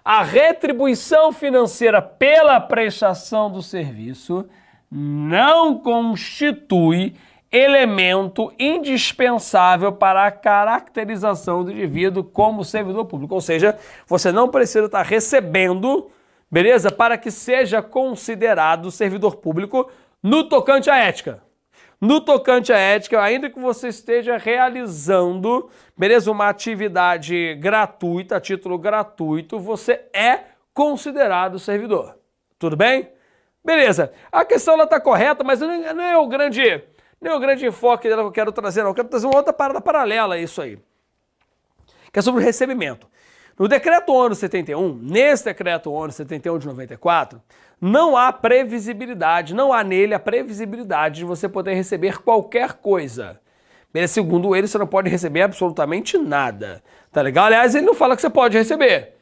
a retribuição financeira pela prestação do serviço não constitui elemento indispensável para a caracterização do indivíduo como servidor público. Ou seja, você não precisa estar recebendo, beleza? Para que seja considerado servidor público no tocante à ética. No tocante à ética, ainda que você esteja realizando, beleza, uma atividade gratuita, a título gratuito, você é considerado servidor. Tudo bem? Beleza. A questão ela está correta, mas não é, é o grande nem o grande enfoque dela que eu quero trazer, não. Eu quero trazer uma outra parada paralela a isso aí, que é sobre o recebimento. No decreto ONU 71, nesse decreto ONU 71 de 94, não há previsibilidade, não há nele a previsibilidade de você poder receber qualquer coisa. Segundo ele, você não pode receber absolutamente nada, tá legal? Aliás, ele não fala que você pode receber.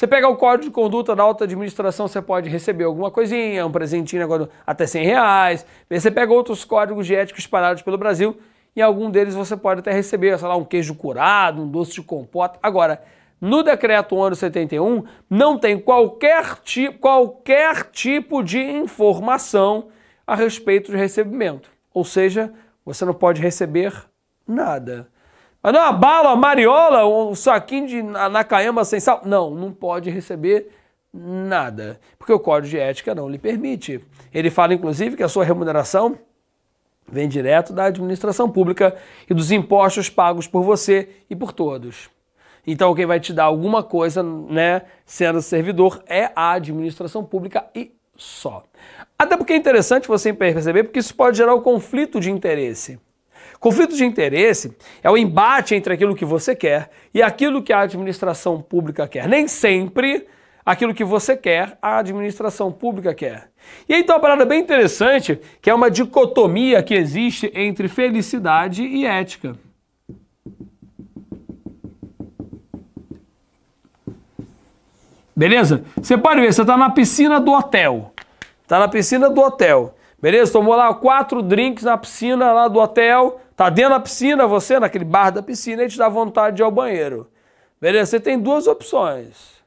Você pega o código de conduta da alta administração, você pode receber alguma coisinha, um presentinho, agora até 100 reais. Você pega outros códigos de ética espalhados pelo Brasil e algum deles você pode até receber, sei lá, um queijo curado, um doce de compota. Agora, no decreto ano 71, não tem qualquer, ti qualquer tipo de informação a respeito de recebimento. Ou seja, você não pode receber nada. Mas ah, não, a bala, a mariola, um saquinho de anacaiama sem sal. Não, não pode receber nada, porque o código de ética não lhe permite. Ele fala, inclusive, que a sua remuneração vem direto da administração pública e dos impostos pagos por você e por todos. Então, quem vai te dar alguma coisa, né, sendo servidor, é a administração pública e só. Até porque é interessante você perceber, porque isso pode gerar o um conflito de interesse. Conflito de interesse é o embate entre aquilo que você quer e aquilo que a administração pública quer. Nem sempre aquilo que você quer, a administração pública quer. E aí tem uma parada bem interessante, que é uma dicotomia que existe entre felicidade e ética. Beleza? Você pode ver, você está na piscina do hotel. Está na piscina do hotel. Beleza? Tomou lá quatro drinks na piscina lá do hotel, Tá dentro da piscina, você, naquele bar da piscina, e te dá vontade de ir ao banheiro. Beleza? Você tem duas opções.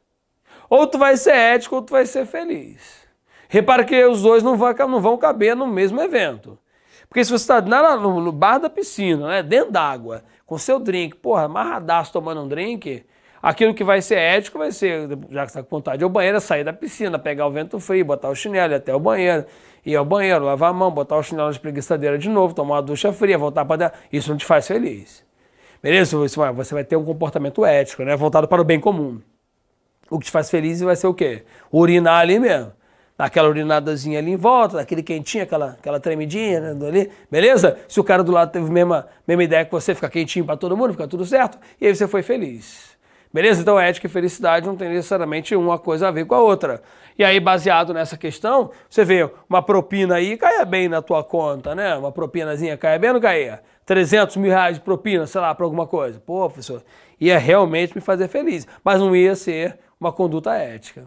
Ou tu vai ser ético, ou tu vai ser feliz. Repara que os dois não vão, não vão caber no mesmo evento. Porque se você está no, no bar da piscina, né, dentro d'água, com seu drink, porra, amarradaço tomando um drink, Aquilo que vai ser ético vai ser, já que está com vontade de ir ao banheiro, é sair da piscina, pegar o vento frio, botar o chinelo até o banheiro, ir ao banheiro, lavar a mão, botar o chinelo na espreguiçadeira de novo, tomar uma ducha fria, voltar para dentro. Isso não te faz feliz. Beleza? Você vai ter um comportamento ético, né? Voltado para o bem comum. O que te faz feliz vai ser o quê? Urinar ali mesmo. Aquela urinadazinha ali em volta, aquele quentinho, aquela, aquela tremidinha né, ali, beleza? Se o cara do lado teve a mesma, mesma ideia que você, fica quentinho para todo mundo, fica tudo certo, e aí você foi feliz. Beleza? Então ética e felicidade não tem necessariamente uma coisa a ver com a outra. E aí, baseado nessa questão, você vê uma propina aí caia bem na tua conta, né? Uma propinazinha caia bem ou não caia? 300 mil reais de propina, sei lá, para alguma coisa. Pô, professor, ia realmente me fazer feliz, mas não ia ser uma conduta ética.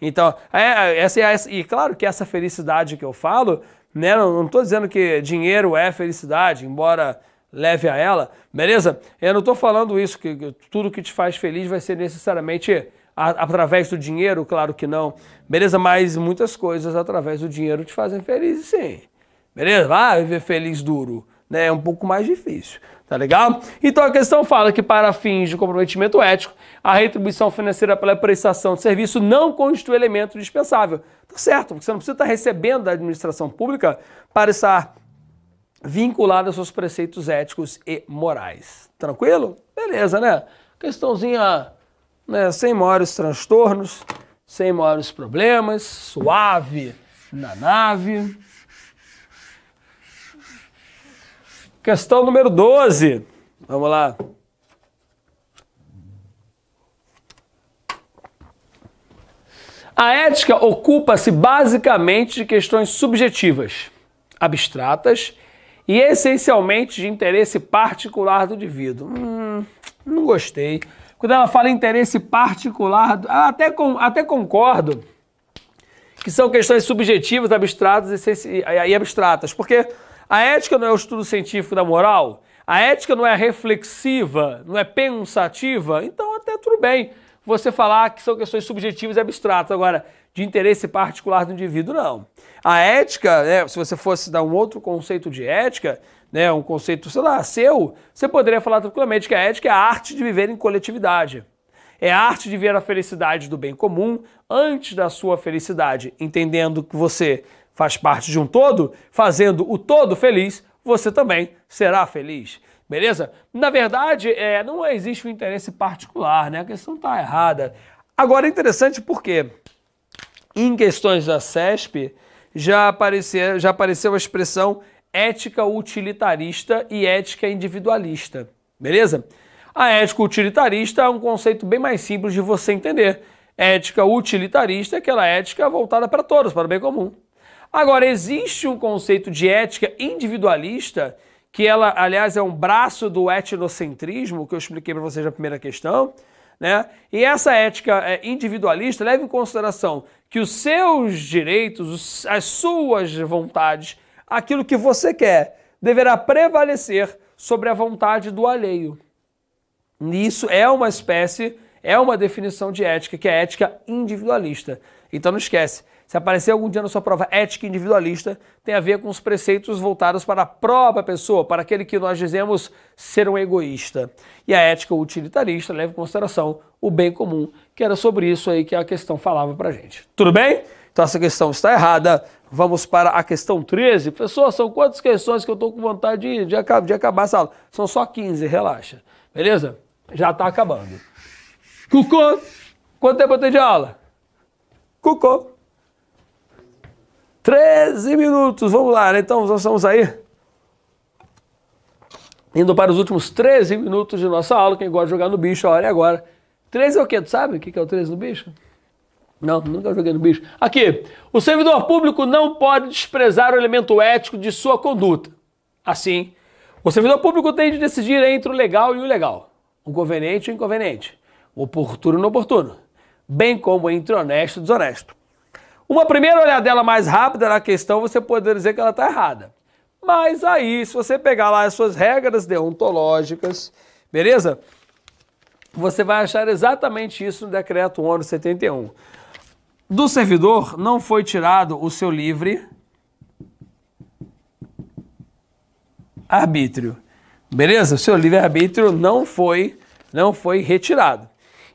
Então, é, essa, é e claro que essa felicidade que eu falo, né, não estou dizendo que dinheiro é felicidade, embora leve a ela, beleza? Eu não estou falando isso, que tudo que te faz feliz vai ser necessariamente através do dinheiro, claro que não, beleza? Mas muitas coisas através do dinheiro te fazem feliz, sim, beleza? Ah, viver feliz duro, né? É um pouco mais difícil, tá legal? Então a questão fala que para fins de comprometimento ético, a retribuição financeira pela prestação de serviço não constitui elemento dispensável. Tá certo, porque você não precisa estar recebendo da administração pública para estar vinculada aos seus preceitos éticos e morais. Tranquilo? Beleza, né? Questãozinha né, sem maiores transtornos, sem maiores problemas, suave na nave. Questão número 12. Vamos lá. A ética ocupa-se basicamente de questões subjetivas, abstratas e essencialmente de interesse particular do indivíduo. Hum, não gostei. Quando ela fala interesse particular, até, com, até concordo que são questões subjetivas, abstratas e, e abstratas, porque a ética não é o estudo científico da moral, a ética não é reflexiva, não é pensativa, então até tudo bem você falar que são questões subjetivas e abstratas. Agora, de interesse particular do indivíduo, não. A ética, né, se você fosse dar um outro conceito de ética, né, um conceito, sei lá, seu, você poderia falar tranquilamente que a ética é a arte de viver em coletividade. É a arte de ver a felicidade do bem comum antes da sua felicidade, entendendo que você faz parte de um todo, fazendo o todo feliz, você também será feliz. Beleza? Na verdade, é, não existe um interesse particular, né? A questão está errada. Agora é interessante porque em questões da CESP já, aparecia, já apareceu a expressão ética utilitarista e ética individualista. Beleza? A ética utilitarista é um conceito bem mais simples de você entender. Ética utilitarista é aquela ética voltada para todos, para o bem comum. Agora, existe um conceito de ética individualista que ela, aliás, é um braço do etnocentrismo, que eu expliquei para vocês na primeira questão, né? E essa ética é, individualista leva em consideração que os seus direitos, as suas vontades, aquilo que você quer, deverá prevalecer sobre a vontade do alheio. isso é uma espécie, é uma definição de ética, que é ética individualista. Então não esquece, se aparecer algum dia na sua prova ética individualista, tem a ver com os preceitos voltados para a própria pessoa, para aquele que nós dizemos ser um egoísta. E a ética utilitarista leva em consideração o bem comum, que era sobre isso aí que a questão falava para gente. Tudo bem? Então essa questão está errada. Vamos para a questão 13. Pessoal, são quantas questões que eu estou com vontade de, de, de acabar essa aula? São só 15, relaxa. Beleza? Já está acabando. Cucô, quanto tempo eu tenho de aula? Cucô. 13 minutos, vamos lá, né? então nós estamos aí indo para os últimos 13 minutos de nossa aula. Quem gosta de jogar no bicho, olha agora. 13 é o quê? Tu sabe o que é o 13 no bicho? Não, nunca joguei no bicho. Aqui, o servidor público não pode desprezar o elemento ético de sua conduta. Assim, o servidor público tem de decidir entre o legal e o ilegal, o conveniente e o inconveniente, o oportuno e o inoportuno, bem como entre honesto e desonesto. Uma primeira olhadela mais rápida na questão, você poderia dizer que ela está errada. Mas aí, se você pegar lá as suas regras deontológicas, beleza? Você vai achar exatamente isso no decreto ONU 71. Do servidor não foi tirado o seu livre arbítrio. Beleza? O seu livre arbítrio não foi não foi retirado.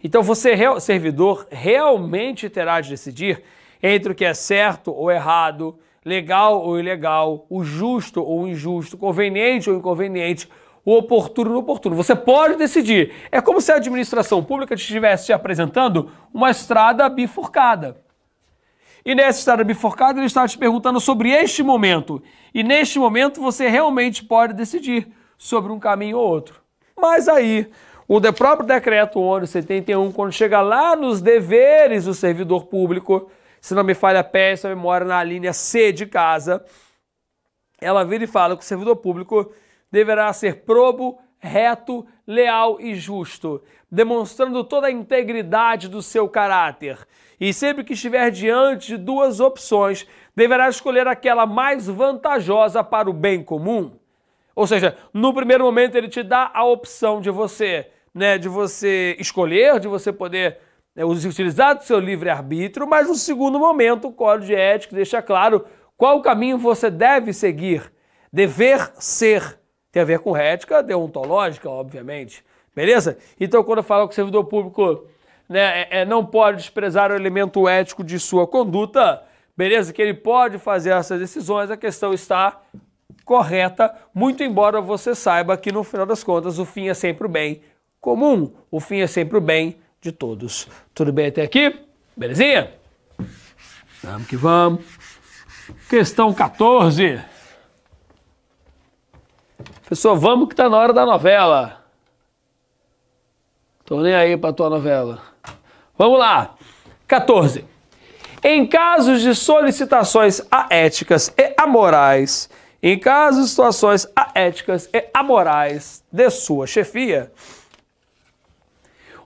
Então você servidor realmente terá de decidir entre o que é certo ou errado, legal ou ilegal, o justo ou injusto, conveniente ou inconveniente, o oportuno ou oportuno. Você pode decidir. É como se a administração pública estivesse te apresentando uma estrada bifurcada. E nessa estrada bifurcada, ele está te perguntando sobre este momento. E neste momento, você realmente pode decidir sobre um caminho ou outro. Mas aí, o próprio decreto 171, 71, quando chega lá nos deveres do servidor público, se não me falha a peça, a memória na linha C de casa, ela vira e fala que o servidor público deverá ser probo, reto, leal e justo, demonstrando toda a integridade do seu caráter. E sempre que estiver diante de duas opções, deverá escolher aquela mais vantajosa para o bem comum. Ou seja, no primeiro momento ele te dá a opção de você, né, de você escolher, de você poder né, utilizar do seu livre-arbítrio, mas no segundo momento o Código de Ética deixa claro qual caminho você deve seguir. Dever ser tem a ver com ética deontológica, obviamente. Beleza? Então, quando eu falo que o servidor público né, é, é, não pode desprezar o elemento ético de sua conduta, beleza? Que ele pode fazer essas decisões, a questão está correta, muito embora você saiba que no final das contas o fim é sempre o bem comum, o fim é sempre o bem de todos. Tudo bem até aqui? Belezinha? Vamos que vamos. Questão 14. Professor, vamos que tá na hora da novela. Tô nem aí pra tua novela. Vamos lá. 14. Em casos de solicitações aéticas e amorais, em casos de situações aéticas e amorais de sua chefia,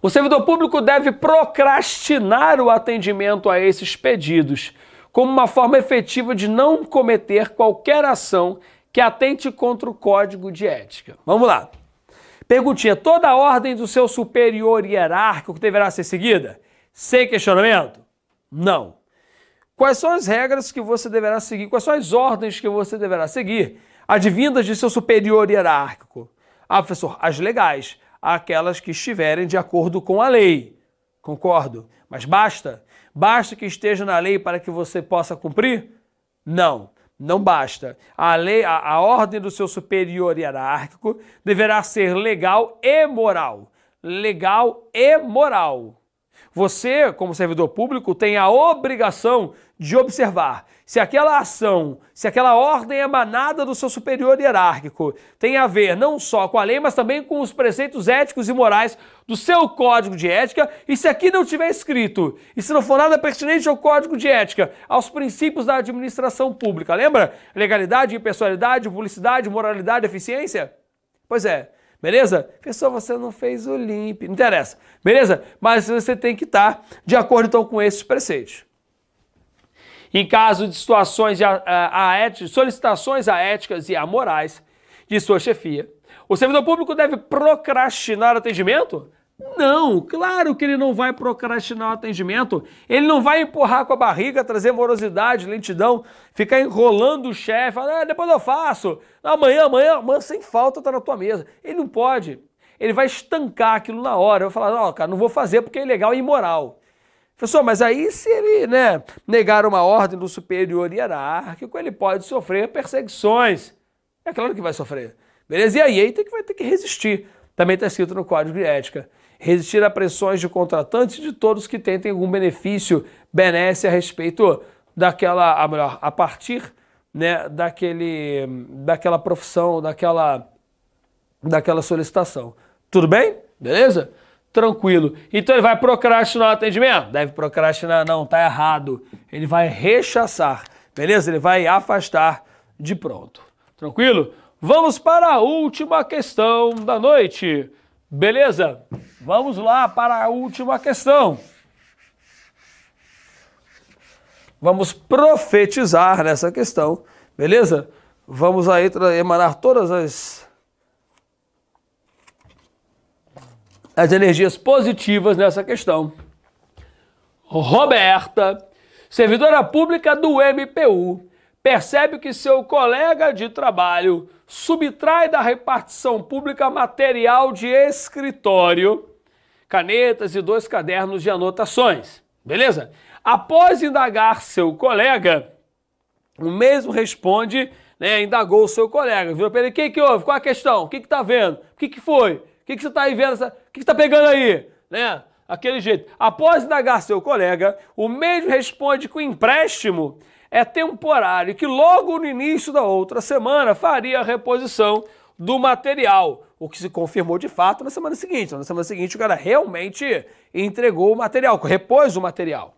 o servidor público deve procrastinar o atendimento a esses pedidos, como uma forma efetiva de não cometer qualquer ação que atente contra o código de ética. Vamos lá. Perguntinha: toda a ordem do seu superior hierárquico deverá ser seguida? Sem questionamento? Não. Quais são as regras que você deverá seguir? Quais são as ordens que você deverá seguir? Advindas de seu superior hierárquico? Ah, professor, as legais àquelas que estiverem de acordo com a lei. Concordo. Mas basta? Basta que esteja na lei para que você possa cumprir? Não. Não basta. A lei, a, a, ordem do seu superior hierárquico deverá ser legal e moral. Legal e moral. Você, como servidor público, tem a obrigação de observar se aquela ação, se aquela ordem emanada do seu superior hierárquico tem a ver não só com a lei, mas também com os preceitos éticos e morais do seu código de ética, e se aqui não tiver escrito, e se não for nada pertinente ao código de ética, aos princípios da administração pública, lembra? Legalidade, impessoalidade, publicidade, moralidade, eficiência? Pois é, Beleza? Pessoal, você não fez o limpe, não interessa. Beleza? Mas você tem que estar de acordo então com esses preceitos. Em caso de situações a, a, ah, a ah, ética, solicitações aéticas e amorais de sua chefia, o servidor público deve procrastinar atendimento? Não, claro que ele não vai procrastinar o atendimento, ele não vai empurrar com a barriga, trazer morosidade, lentidão, ficar enrolando o chefe, falar, ah, depois eu faço, amanhã, amanhã, amanhã sem falta tá na tua mesa. Ele não pode, ele vai estancar aquilo na hora, vai falar, "Não, cara, não vou fazer porque é ilegal e imoral. Professor, mas aí se ele né, negar uma ordem do superior hierárquico, ele pode sofrer perseguições. É claro que vai sofrer. Beleza? E aí, tem que, vai ter que resistir. Também está escrito no Código de Ética. Resistir a pressões de contratantes e de todos que tentem algum benefício, benesse a respeito daquela, a melhor, a partir né, daquele, daquela profissão, daquela, daquela solicitação. Tudo bem? Beleza? tranquilo. Então ele vai procrastinar o atendimento? Deve procrastinar, não, tá errado. Ele vai rechaçar, beleza? Ele vai afastar de pronto. Tranquilo? Vamos para a última questão da noite. Beleza? Vamos lá para a última questão. Vamos profetizar nessa questão, beleza? Vamos aí emanar todas as as energias positivas nessa questão. Roberta, servidora pública do MPU, percebe que seu colega de trabalho subtrai da repartição pública material de escritório, canetas e dois cadernos de anotações. Beleza? Após indagar seu colega, o mesmo responde, né, indagou seu colega, viu? para ele, o que, que houve? Qual a questão? O que, que tá vendo? O que, que foi? O que, que você está aí vendo? Essa... O que, que está pegando aí? Né? Aquele jeito. Após indagar seu colega, o mesmo responde que o empréstimo é temporário e que logo no início da outra semana faria a reposição do material, o que se confirmou de fato na semana seguinte. Então, na semana seguinte, o cara realmente entregou o material, repôs o material.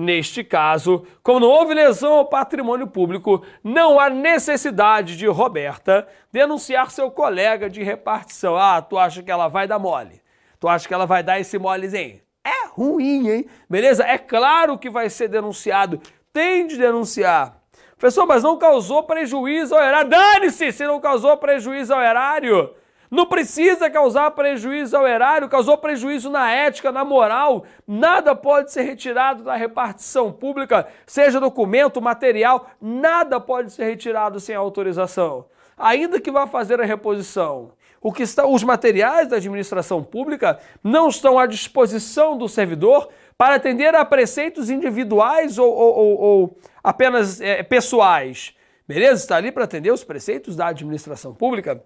Neste caso, como não houve lesão ao patrimônio público, não há necessidade de Roberta denunciar seu colega de repartição. Ah, tu acha que ela vai dar mole? Tu acha que ela vai dar esse molezinho? É ruim, hein? Beleza? É claro que vai ser denunciado. Tem de denunciar. Professor, mas não causou prejuízo ao erário. Dane-se se não causou prejuízo ao erário. Não precisa causar prejuízo ao erário, causou prejuízo na ética, na moral. Nada pode ser retirado da repartição pública, seja documento, material, nada pode ser retirado sem autorização. Ainda que vá fazer a reposição. O que está, os materiais da administração pública não estão à disposição do servidor para atender a preceitos individuais ou, ou, ou, ou apenas é, pessoais. Beleza? Está ali para atender os preceitos da administração pública.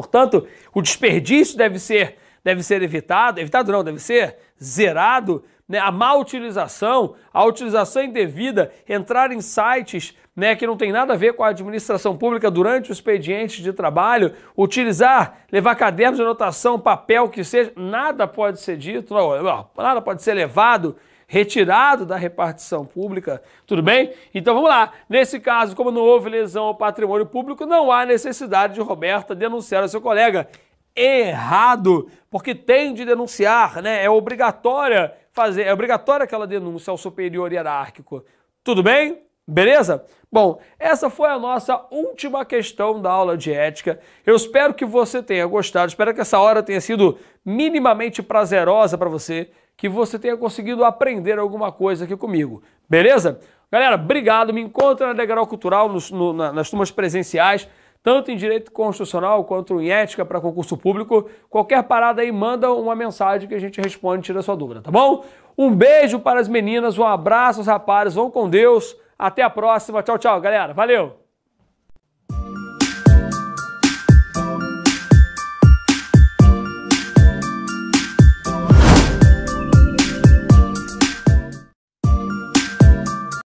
Portanto, o desperdício deve ser, deve ser evitado, evitado não, deve ser zerado, né? a má utilização, a utilização indevida, entrar em sites né, que não tem nada a ver com a administração pública durante o expediente de trabalho, utilizar, levar cadernos de anotação, papel, que seja, nada pode ser dito, não, nada pode ser levado retirado da repartição pública, tudo bem? Então vamos lá. Nesse caso, como não houve lesão ao patrimônio público, não há necessidade de Roberta denunciar o seu colega. Errado, porque tem de denunciar, né? É obrigatória fazer, é obrigatória aquela denúncia ao superior hierárquico. Tudo bem? Beleza? Bom, essa foi a nossa última questão da aula de ética. Eu espero que você tenha gostado, espero que essa hora tenha sido minimamente prazerosa para você que você tenha conseguido aprender alguma coisa aqui comigo. Beleza? Galera, obrigado. Me encontra na Degrau Cultural, no, na, nas turmas presenciais, tanto em Direito Constitucional quanto em Ética para concurso público. Qualquer parada aí, manda uma mensagem que a gente responde, tira sua dúvida, tá bom? Um beijo para as meninas, um abraço aos rapazes, vão com Deus. Até a próxima. Tchau, tchau, galera. Valeu!